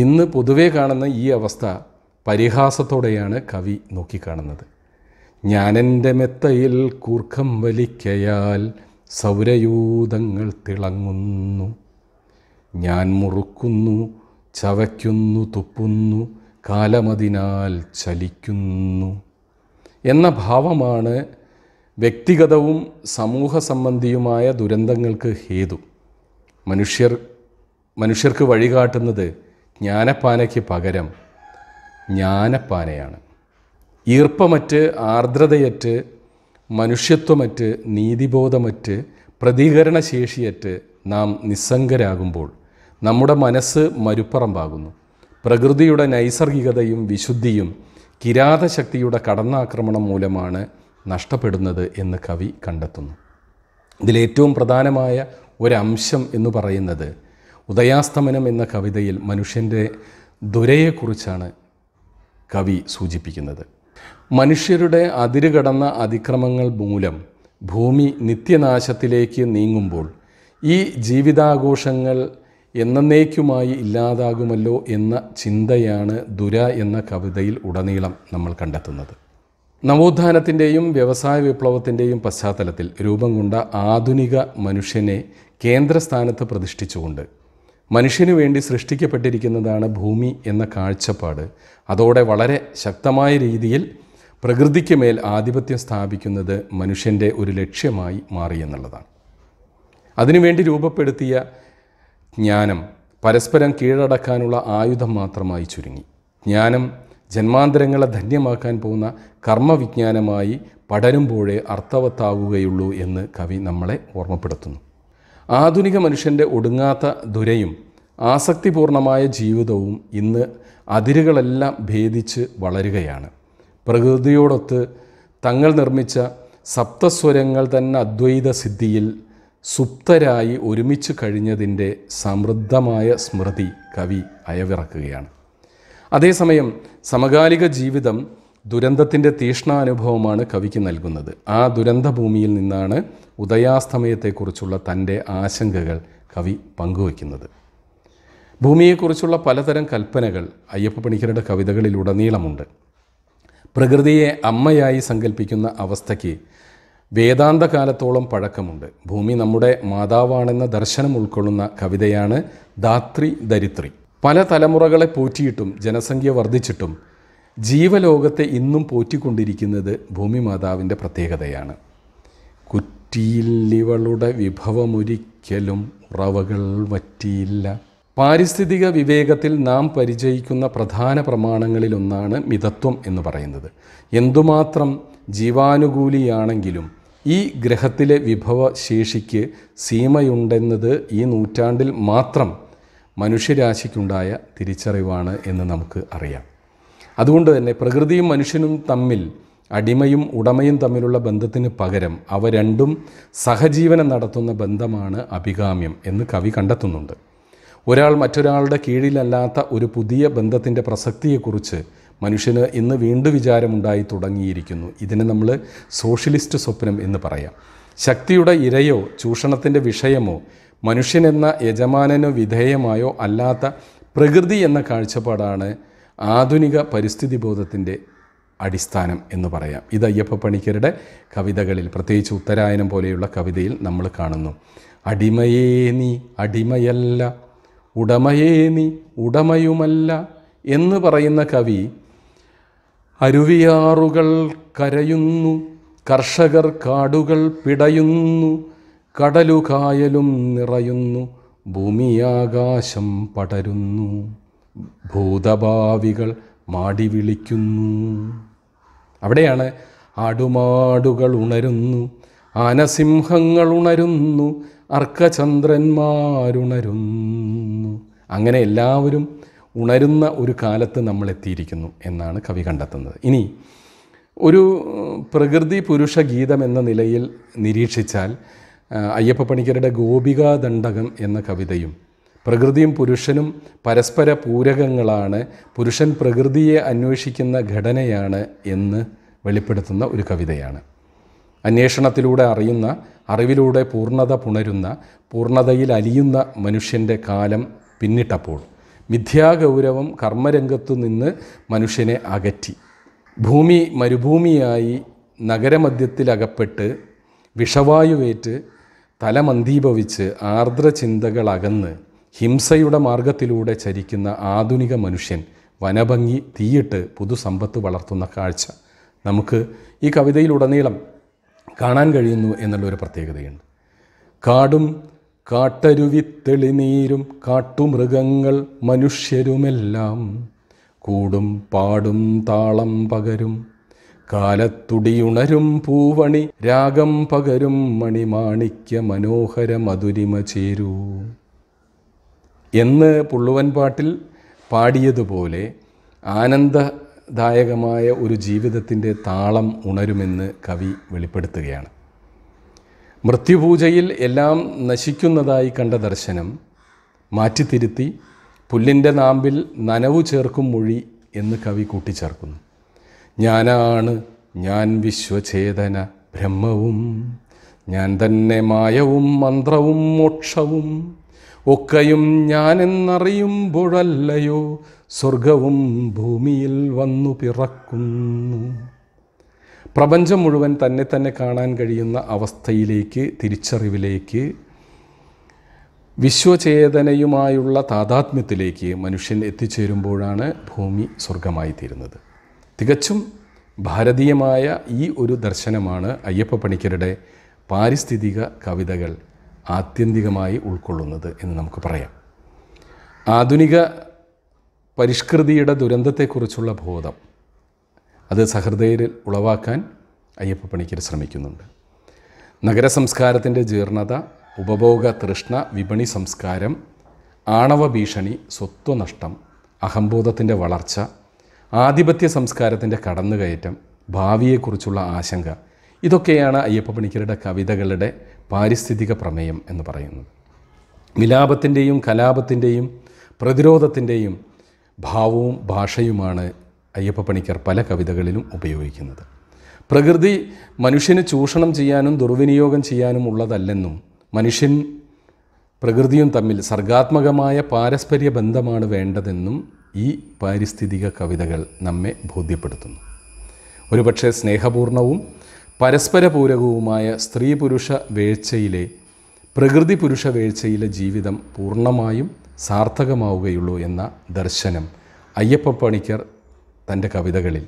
ഇന്ന് പൊതുവേ കാണുന്ന ഈ അവസ്ഥ പരിഹാസത്തോടെയാണ് കവി നോക്കിക്കാണുന്നത് ഞാനെൻ്റെ മെത്തയിൽ കൂർക്കം വലിക്കയാൽ സൗരയൂതങ്ങൾ തിളങ്ങുന്നു ഞാൻ മുറുക്കുന്നു ചവയ്ക്കുന്നു തുപ്പുന്നു കാലമതിനാൽ ചലിക്കുന്നു എന്ന ഭാവമാണ് വ്യക്തിഗതവും സമൂഹ സംബന്ധിയുമായ ദുരന്തങ്ങൾക്ക് ഹേതു മനുഷ്യർ മനുഷ്യർക്ക് വഴികാട്ടുന്നത് ജ്ഞാനപ്പാനയ്ക്ക് പകരം ജ്ഞാനപ്പാനയാണ് ഈർപ്പമറ്റ് ആർദ്രതയറ്റ് മനുഷ്യത്വമറ്റ് നീതിബോധമറ്റ് പ്രതികരണശേഷിയറ്റ് നാം നിസ്സംഗരാകുമ്പോൾ നമ്മുടെ മനസ്സ് മരുപ്പറമ്പാകുന്നു പ്രകൃതിയുടെ നൈസർഗികതയും വിശുദ്ധിയും കിരാതശക്തിയുടെ കടന്നാക്രമണം മൂലമാണ് നഷ്ടപ്പെടുന്നത് എന്ന് കവി കണ്ടെത്തുന്നു ഇതിലേറ്റവും പ്രധാനമായ ഒരംശം എന്ന് പറയുന്നത് ഉദയാസ്തമനം എന്ന കവിതയിൽ മനുഷ്യൻ്റെ ദുരയെക്കുറിച്ചാണ് കവി സൂചിപ്പിക്കുന്നത് മനുഷ്യരുടെ അതിരുകടന്ന അതിക്രമങ്ങൾ മൂലം ഭൂമി നിത്യനാശത്തിലേക്ക് നീങ്ങുമ്പോൾ ഈ ജീവിതാഘോഷങ്ങൾ എന്നേക്കുമായി ഇല്ലാതാകുമല്ലോ എന്ന ചിന്തയാണ് ദുര എന്ന കവിതയിൽ ഉടനീളം നമ്മൾ കണ്ടെത്തുന്നത് നവോത്ഥാനത്തിൻ്റെയും വ്യവസായ വിപ്ലവത്തിൻ്റെയും പശ്ചാത്തലത്തിൽ രൂപം കൊണ്ട ആധുനിക മനുഷ്യനെ കേന്ദ്രസ്ഥാനത്ത് പ്രതിഷ്ഠിച്ചുകൊണ്ട് മനുഷ്യന് വേണ്ടി സൃഷ്ടിക്കപ്പെട്ടിരിക്കുന്നതാണ് ഭൂമി എന്ന കാഴ്ചപ്പാട് അതോടെ വളരെ ശക്തമായ രീതിയിൽ പ്രകൃതിക്ക് മേൽ ആധിപത്യം സ്ഥാപിക്കുന്നത് മനുഷ്യൻ്റെ ഒരു ലക്ഷ്യമായി മാറി എന്നുള്ളതാണ് അതിനുവേണ്ടി രൂപപ്പെടുത്തിയ ജ്ഞാനം പരസ്പരം കീഴടക്കാനുള്ള ആയുധം മാത്രമായി ചുരുങ്ങി ജ്ഞാനം ജന്മാന്തരങ്ങളെ ധന്യമാക്കാൻ പോകുന്ന കർമ്മവിജ്ഞാനമായി പടരുമ്പോഴേ അർത്ഥവത്താവുകയുള്ളൂ എന്ന് കവി നമ്മളെ ഓർമ്മപ്പെടുത്തുന്നു ആധുനിക മനുഷ്യൻ്റെ ഒടുങ്ങാത്ത ദുരയും ആസക്തിപൂർണമായ ജീവിതവും ഇന്ന് അതിരുകളെല്ലാം ഭേദിച്ച് വളരുകയാണ് പ്രകൃതിയോടൊത്ത് തങ്ങൾ നിർമ്മിച്ച സപ്തസ്വരങ്ങൾ തന്നെ അദ്വൈത സിദ്ധിയിൽ സുപ്തരായി ഒരുമിച്ച് കഴിഞ്ഞതിൻ്റെ സമൃദ്ധമായ സ്മൃതി കവി അയവിറക്കുകയാണ് അതേസമയം സമകാലിക ജീവിതം ദുരന്തത്തിൻ്റെ തീഷ്ണാനുഭവമാണ് കവിക്ക് നൽകുന്നത് ആ ദുരന്തഭൂമിയിൽ നിന്നാണ് ഉദയാസ്തമയത്തെക്കുറിച്ചുള്ള തൻ്റെ ആശങ്കകൾ കവി പങ്കുവയ്ക്കുന്നത് ഭൂമിയെക്കുറിച്ചുള്ള പലതരം കൽപ്പനകൾ അയ്യപ്പ പണിക്കരുടെ കവിതകളിലുടനീളമുണ്ട് പ്രകൃതിയെ അമ്മയായി സങ്കല്പിക്കുന്ന അവസ്ഥയ്ക്ക് വേദാന്ത കാലത്തോളം പഴക്കമുണ്ട് ഭൂമി നമ്മുടെ മാതാവാണെന്ന ദർശനം ഉൾക്കൊള്ളുന്ന കവിതയാണ് ധാത്രി ദരിത്രി പല തലമുറകളെ പോറ്റിയിട്ടും ജനസംഖ്യ വർദ്ധിച്ചിട്ടും ജീവലോകത്തെ ഇന്നും പോറ്റിക്കൊണ്ടിരിക്കുന്നത് മാതാവിൻ്റെ പ്രത്യേകതയാണ് കുറ്റിയില്ലിവളുടെ വിഭവമൊരിക്കലും ഉറവകൾ വറ്റിയില്ല പാരിസ്ഥിതിക വിവേകത്തിൽ നാം പരിചയിക്കുന്ന പ്രധാന പ്രമാണങ്ങളിലൊന്നാണ് മിതത്വം എന്ന് പറയുന്നത് എന്തുമാത്രം ജീവാനുകൂലിയാണെങ്കിലും ഈ ഗ്രഹത്തിലെ വിഭവശേഷിക്ക് സീമയുണ്ടെന്നത് ഈ നൂറ്റാണ്ടിൽ മാത്രം മനുഷ്യരാശിക്കുണ്ടായ തിരിച്ചറിവാണ് എന്ന് നമുക്ക് അറിയാം അതുകൊണ്ട് തന്നെ പ്രകൃതിയും മനുഷ്യനും തമ്മിൽ അടിമയും ഉടമയും തമ്മിലുള്ള ബന്ധത്തിന് പകരം അവ രണ്ടും സഹജീവനം നടത്തുന്ന ബന്ധമാണ് അഭികാമ്യം എന്ന് കവി കണ്ടെത്തുന്നുണ്ട് ഒരാൾ മറ്റൊരാളുടെ കീഴിലല്ലാത്ത ഒരു പുതിയ ബന്ധത്തിൻ്റെ പ്രസക്തിയെക്കുറിച്ച് മനുഷ്യന് ഇന്ന് വീണ്ടും വിചാരമുണ്ടായി തുടങ്ങിയിരിക്കുന്നു ഇതിനെ നമ്മൾ സോഷ്യലിസ്റ്റ് സ്വപ്നം എന്ന് പറയാം ശക്തിയുടെ ഇരയോ ചൂഷണത്തിൻ്റെ വിഷയമോ മനുഷ്യനെന്ന യജമാനനോ വിധേയമായോ അല്ലാത്ത പ്രകൃതി എന്ന കാഴ്ചപ്പാടാണ് ആധുനിക പരിസ്ഥിതി ബോധത്തിൻ്റെ അടിസ്ഥാനം എന്ന് പറയാം ഇത് അയ്യപ്പ പണിക്കരുടെ കവിതകളിൽ പ്രത്യേകിച്ച് ഉത്തരായനം പോലെയുള്ള കവിതയിൽ നമ്മൾ കാണുന്നു അടിമയേ നീ അടിമയല്ല ഉടമയേ നീ ഉടമയുമല്ല എന്ന് പറയുന്ന കവി അരുവിയാറുകൾ കരയുന്നു കർഷകർ കാടുകൾ പിടയുന്നു കടലുകായലും നിറയുന്നു ഭൂമിയാകാശം പടരുന്നു ഭൂതഭാവികൾ മാടി വിളിക്കുന്നു അവിടെയാണ് ആടുമാടുകൾ ഉണരുന്നു ആനസിംഹങ്ങൾ ഉണരുന്നു അർക്കചന്ദ്രന്മാരുണരുന്നു അങ്ങനെ എല്ലാവരും ഉണരുന്ന ഒരു കാലത്ത് നമ്മൾ എത്തിയിരിക്കുന്നു എന്നാണ് കവി കണ്ടെത്തുന്നത് ഇനി ഒരു പ്രകൃതി പുരുഷ ഗീതം എന്ന നിലയിൽ നിരീക്ഷിച്ചാൽ അയ്യപ്പ പണിക്കരുടെ ഗോപികാദണ്ഡകം എന്ന കവിതയും പ്രകൃതിയും പുരുഷനും പരസ്പര പൂരകങ്ങളാണ് പുരുഷൻ പ്രകൃതിയെ അന്വേഷിക്കുന്ന ഘടനയാണ് എന്ന് വെളിപ്പെടുത്തുന്ന ഒരു കവിതയാണ് അന്വേഷണത്തിലൂടെ അറിയുന്ന അറിവിലൂടെ പൂർണ്ണത പുണരുന്ന പൂർണ്ണതയിൽ അലിയുന്ന മനുഷ്യൻ്റെ കാലം പിന്നിട്ടപ്പോൾ മിഥ്യാഗൗരവം കർമ്മരംഗത്തു നിന്ന് മനുഷ്യനെ അകറ്റി ഭൂമി മരുഭൂമിയായി നഗരമധ്യത്തിലകപ്പെട്ട് വിഷവായുവേറ്റ് തലമന്ദീഭവിച്ച് ആർദ്രചിന്തകളകന്ന് ഹിംസയുടെ മാർഗത്തിലൂടെ ചരിക്കുന്ന ആധുനിക മനുഷ്യൻ വനഭംഗി തീയിട്ട് പുതുസമ്പത്ത് വളർത്തുന്ന കാഴ്ച നമുക്ക് ഈ കവിതയിലുടനീളം കാണാൻ കഴിയുന്നു എന്നുള്ളൊരു പ്രത്യേകതയുണ്ട് കാടും കാട്ടരുവി തെളിനീരും കാട്ടുമൃഗങ്ങൾ മനുഷ്യരുമെല്ലാം കൂടും പാടും താളം പകരും കാലത്തുടിയുണരും പൂവണി രാഗം പകരും മണിമാണിക്യ മനോഹര മധുരിമ ചേരൂ എന്ന് പാട്ടിൽ പാടിയതുപോലെ ആനന്ദദായകമായ ഒരു ജീവിതത്തിൻ്റെ താളം ഉണരുമെന്ന് കവി വെളിപ്പെടുത്തുകയാണ് മൃത്യുപൂജയിൽ എല്ലാം നശിക്കുന്നതായി കണ്ട ദർശനം മാറ്റിത്തിരുത്തി പുല്ലിൻ്റെ നാമ്പിൽ നനവു ചേർക്കും മൊഴി എന്ന് കവി കൂട്ടിച്ചേർക്കുന്നു ഞാനാണ് ഞാൻ വിശ്വചേതന ബ്രഹ്മവും ഞാൻ തന്നെ മായവും മന്ത്രവും മോക്ഷവും ഒക്കെയും ഞാനെന്നറിയുമ്പോഴല്ലയോ സ്വർഗവും ഭൂമിയിൽ വന്നു പിറക്കുന്നു പ്രപഞ്ചം മുഴുവൻ തന്നെ തന്നെ കാണാൻ കഴിയുന്ന അവസ്ഥയിലേക്ക് തിരിച്ചറിവിലേക്ക് വിശ്വചേതനയുമായുള്ള താതാത്മ്യത്തിലേക്ക് മനുഷ്യൻ എത്തിച്ചേരുമ്പോഴാണ് ഭൂമി സ്വർഗമായി തീരുന്നത് തികച്ചും ഭാരതീയമായ ഈ ഒരു ദർശനമാണ് അയ്യപ്പ പണിക്കരുടെ പാരിസ്ഥിതിക കവിതകൾ ആത്യന്തികമായി ഉൾക്കൊള്ളുന്നത് എന്ന് നമുക്ക് പറയാം ആധുനിക പരിഷ്കൃതിയുടെ ദുരന്തത്തെക്കുറിച്ചുള്ള ബോധം അത് സഹൃദയരിൽ ഉളവാക്കാൻ അയ്യപ്പ പണിക്കർ ശ്രമിക്കുന്നുണ്ട് സംസ്കാരത്തിൻ്റെ ജീർണത ഉപഭോഗ തൃഷ്ണ വിപണി സംസ്കാരം ആണവ ഭീഷണി സ്വത്വനഷ്ടം അഹംബോധത്തിൻ്റെ വളർച്ച ആധിപത്യ സംസ്കാരത്തിൻ്റെ കടന്നുകയറ്റം ഭാവിയെക്കുറിച്ചുള്ള ആശങ്ക ഇതൊക്കെയാണ് അയ്യപ്പ പണിക്കരുടെ കവിതകളുടെ പാരിസ്ഥിതിക പ്രമേയം എന്ന് പറയുന്നത് വിലാപത്തിൻ്റെയും കലാപത്തിൻ്റെയും പ്രതിരോധത്തിൻ്റെയും ഭാവവും ഭാഷയുമാണ് അയ്യപ്പ പണിക്കർ പല കവിതകളിലും ഉപയോഗിക്കുന്നത് പ്രകൃതി മനുഷ്യന് ചൂഷണം ചെയ്യാനും ദുർവിനിയോഗം ചെയ്യാനും ഉള്ളതല്ലെന്നും മനുഷ്യൻ പ്രകൃതിയും തമ്മിൽ സർഗാത്മകമായ പാരസ്പര്യ ബന്ധമാണ് വേണ്ടതെന്നും ഈ പാരിസ്ഥിതിക കവിതകൾ നമ്മെ ബോധ്യപ്പെടുത്തുന്നു ഒരുപക്ഷെ സ്നേഹപൂർണവും പരസ്പരപൂരകവുമായ സ്ത്രീ പുരുഷ വേഴ്ചയിലെ പ്രകൃതി പുരുഷ വേഴ്ചയിലെ ജീവിതം പൂർണ്ണമായും സാർത്ഥകമാവുകയുള്ളൂ എന്ന ദർശനം അയ്യപ്പ പണിക്കർ തൻ്റെ കവിതകളിൽ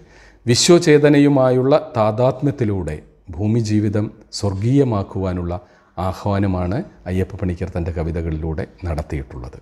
വിശ്വചേതനയുമായുള്ള താതാത്മ്യത്തിലൂടെ ഭൂമി ജീവിതം സ്വർഗീയമാക്കുവാനുള്ള ആഹ്വാനമാണ് അയ്യപ്പ പണിക്കർ തൻ്റെ കവിതകളിലൂടെ നടത്തിയിട്ടുള്ളത്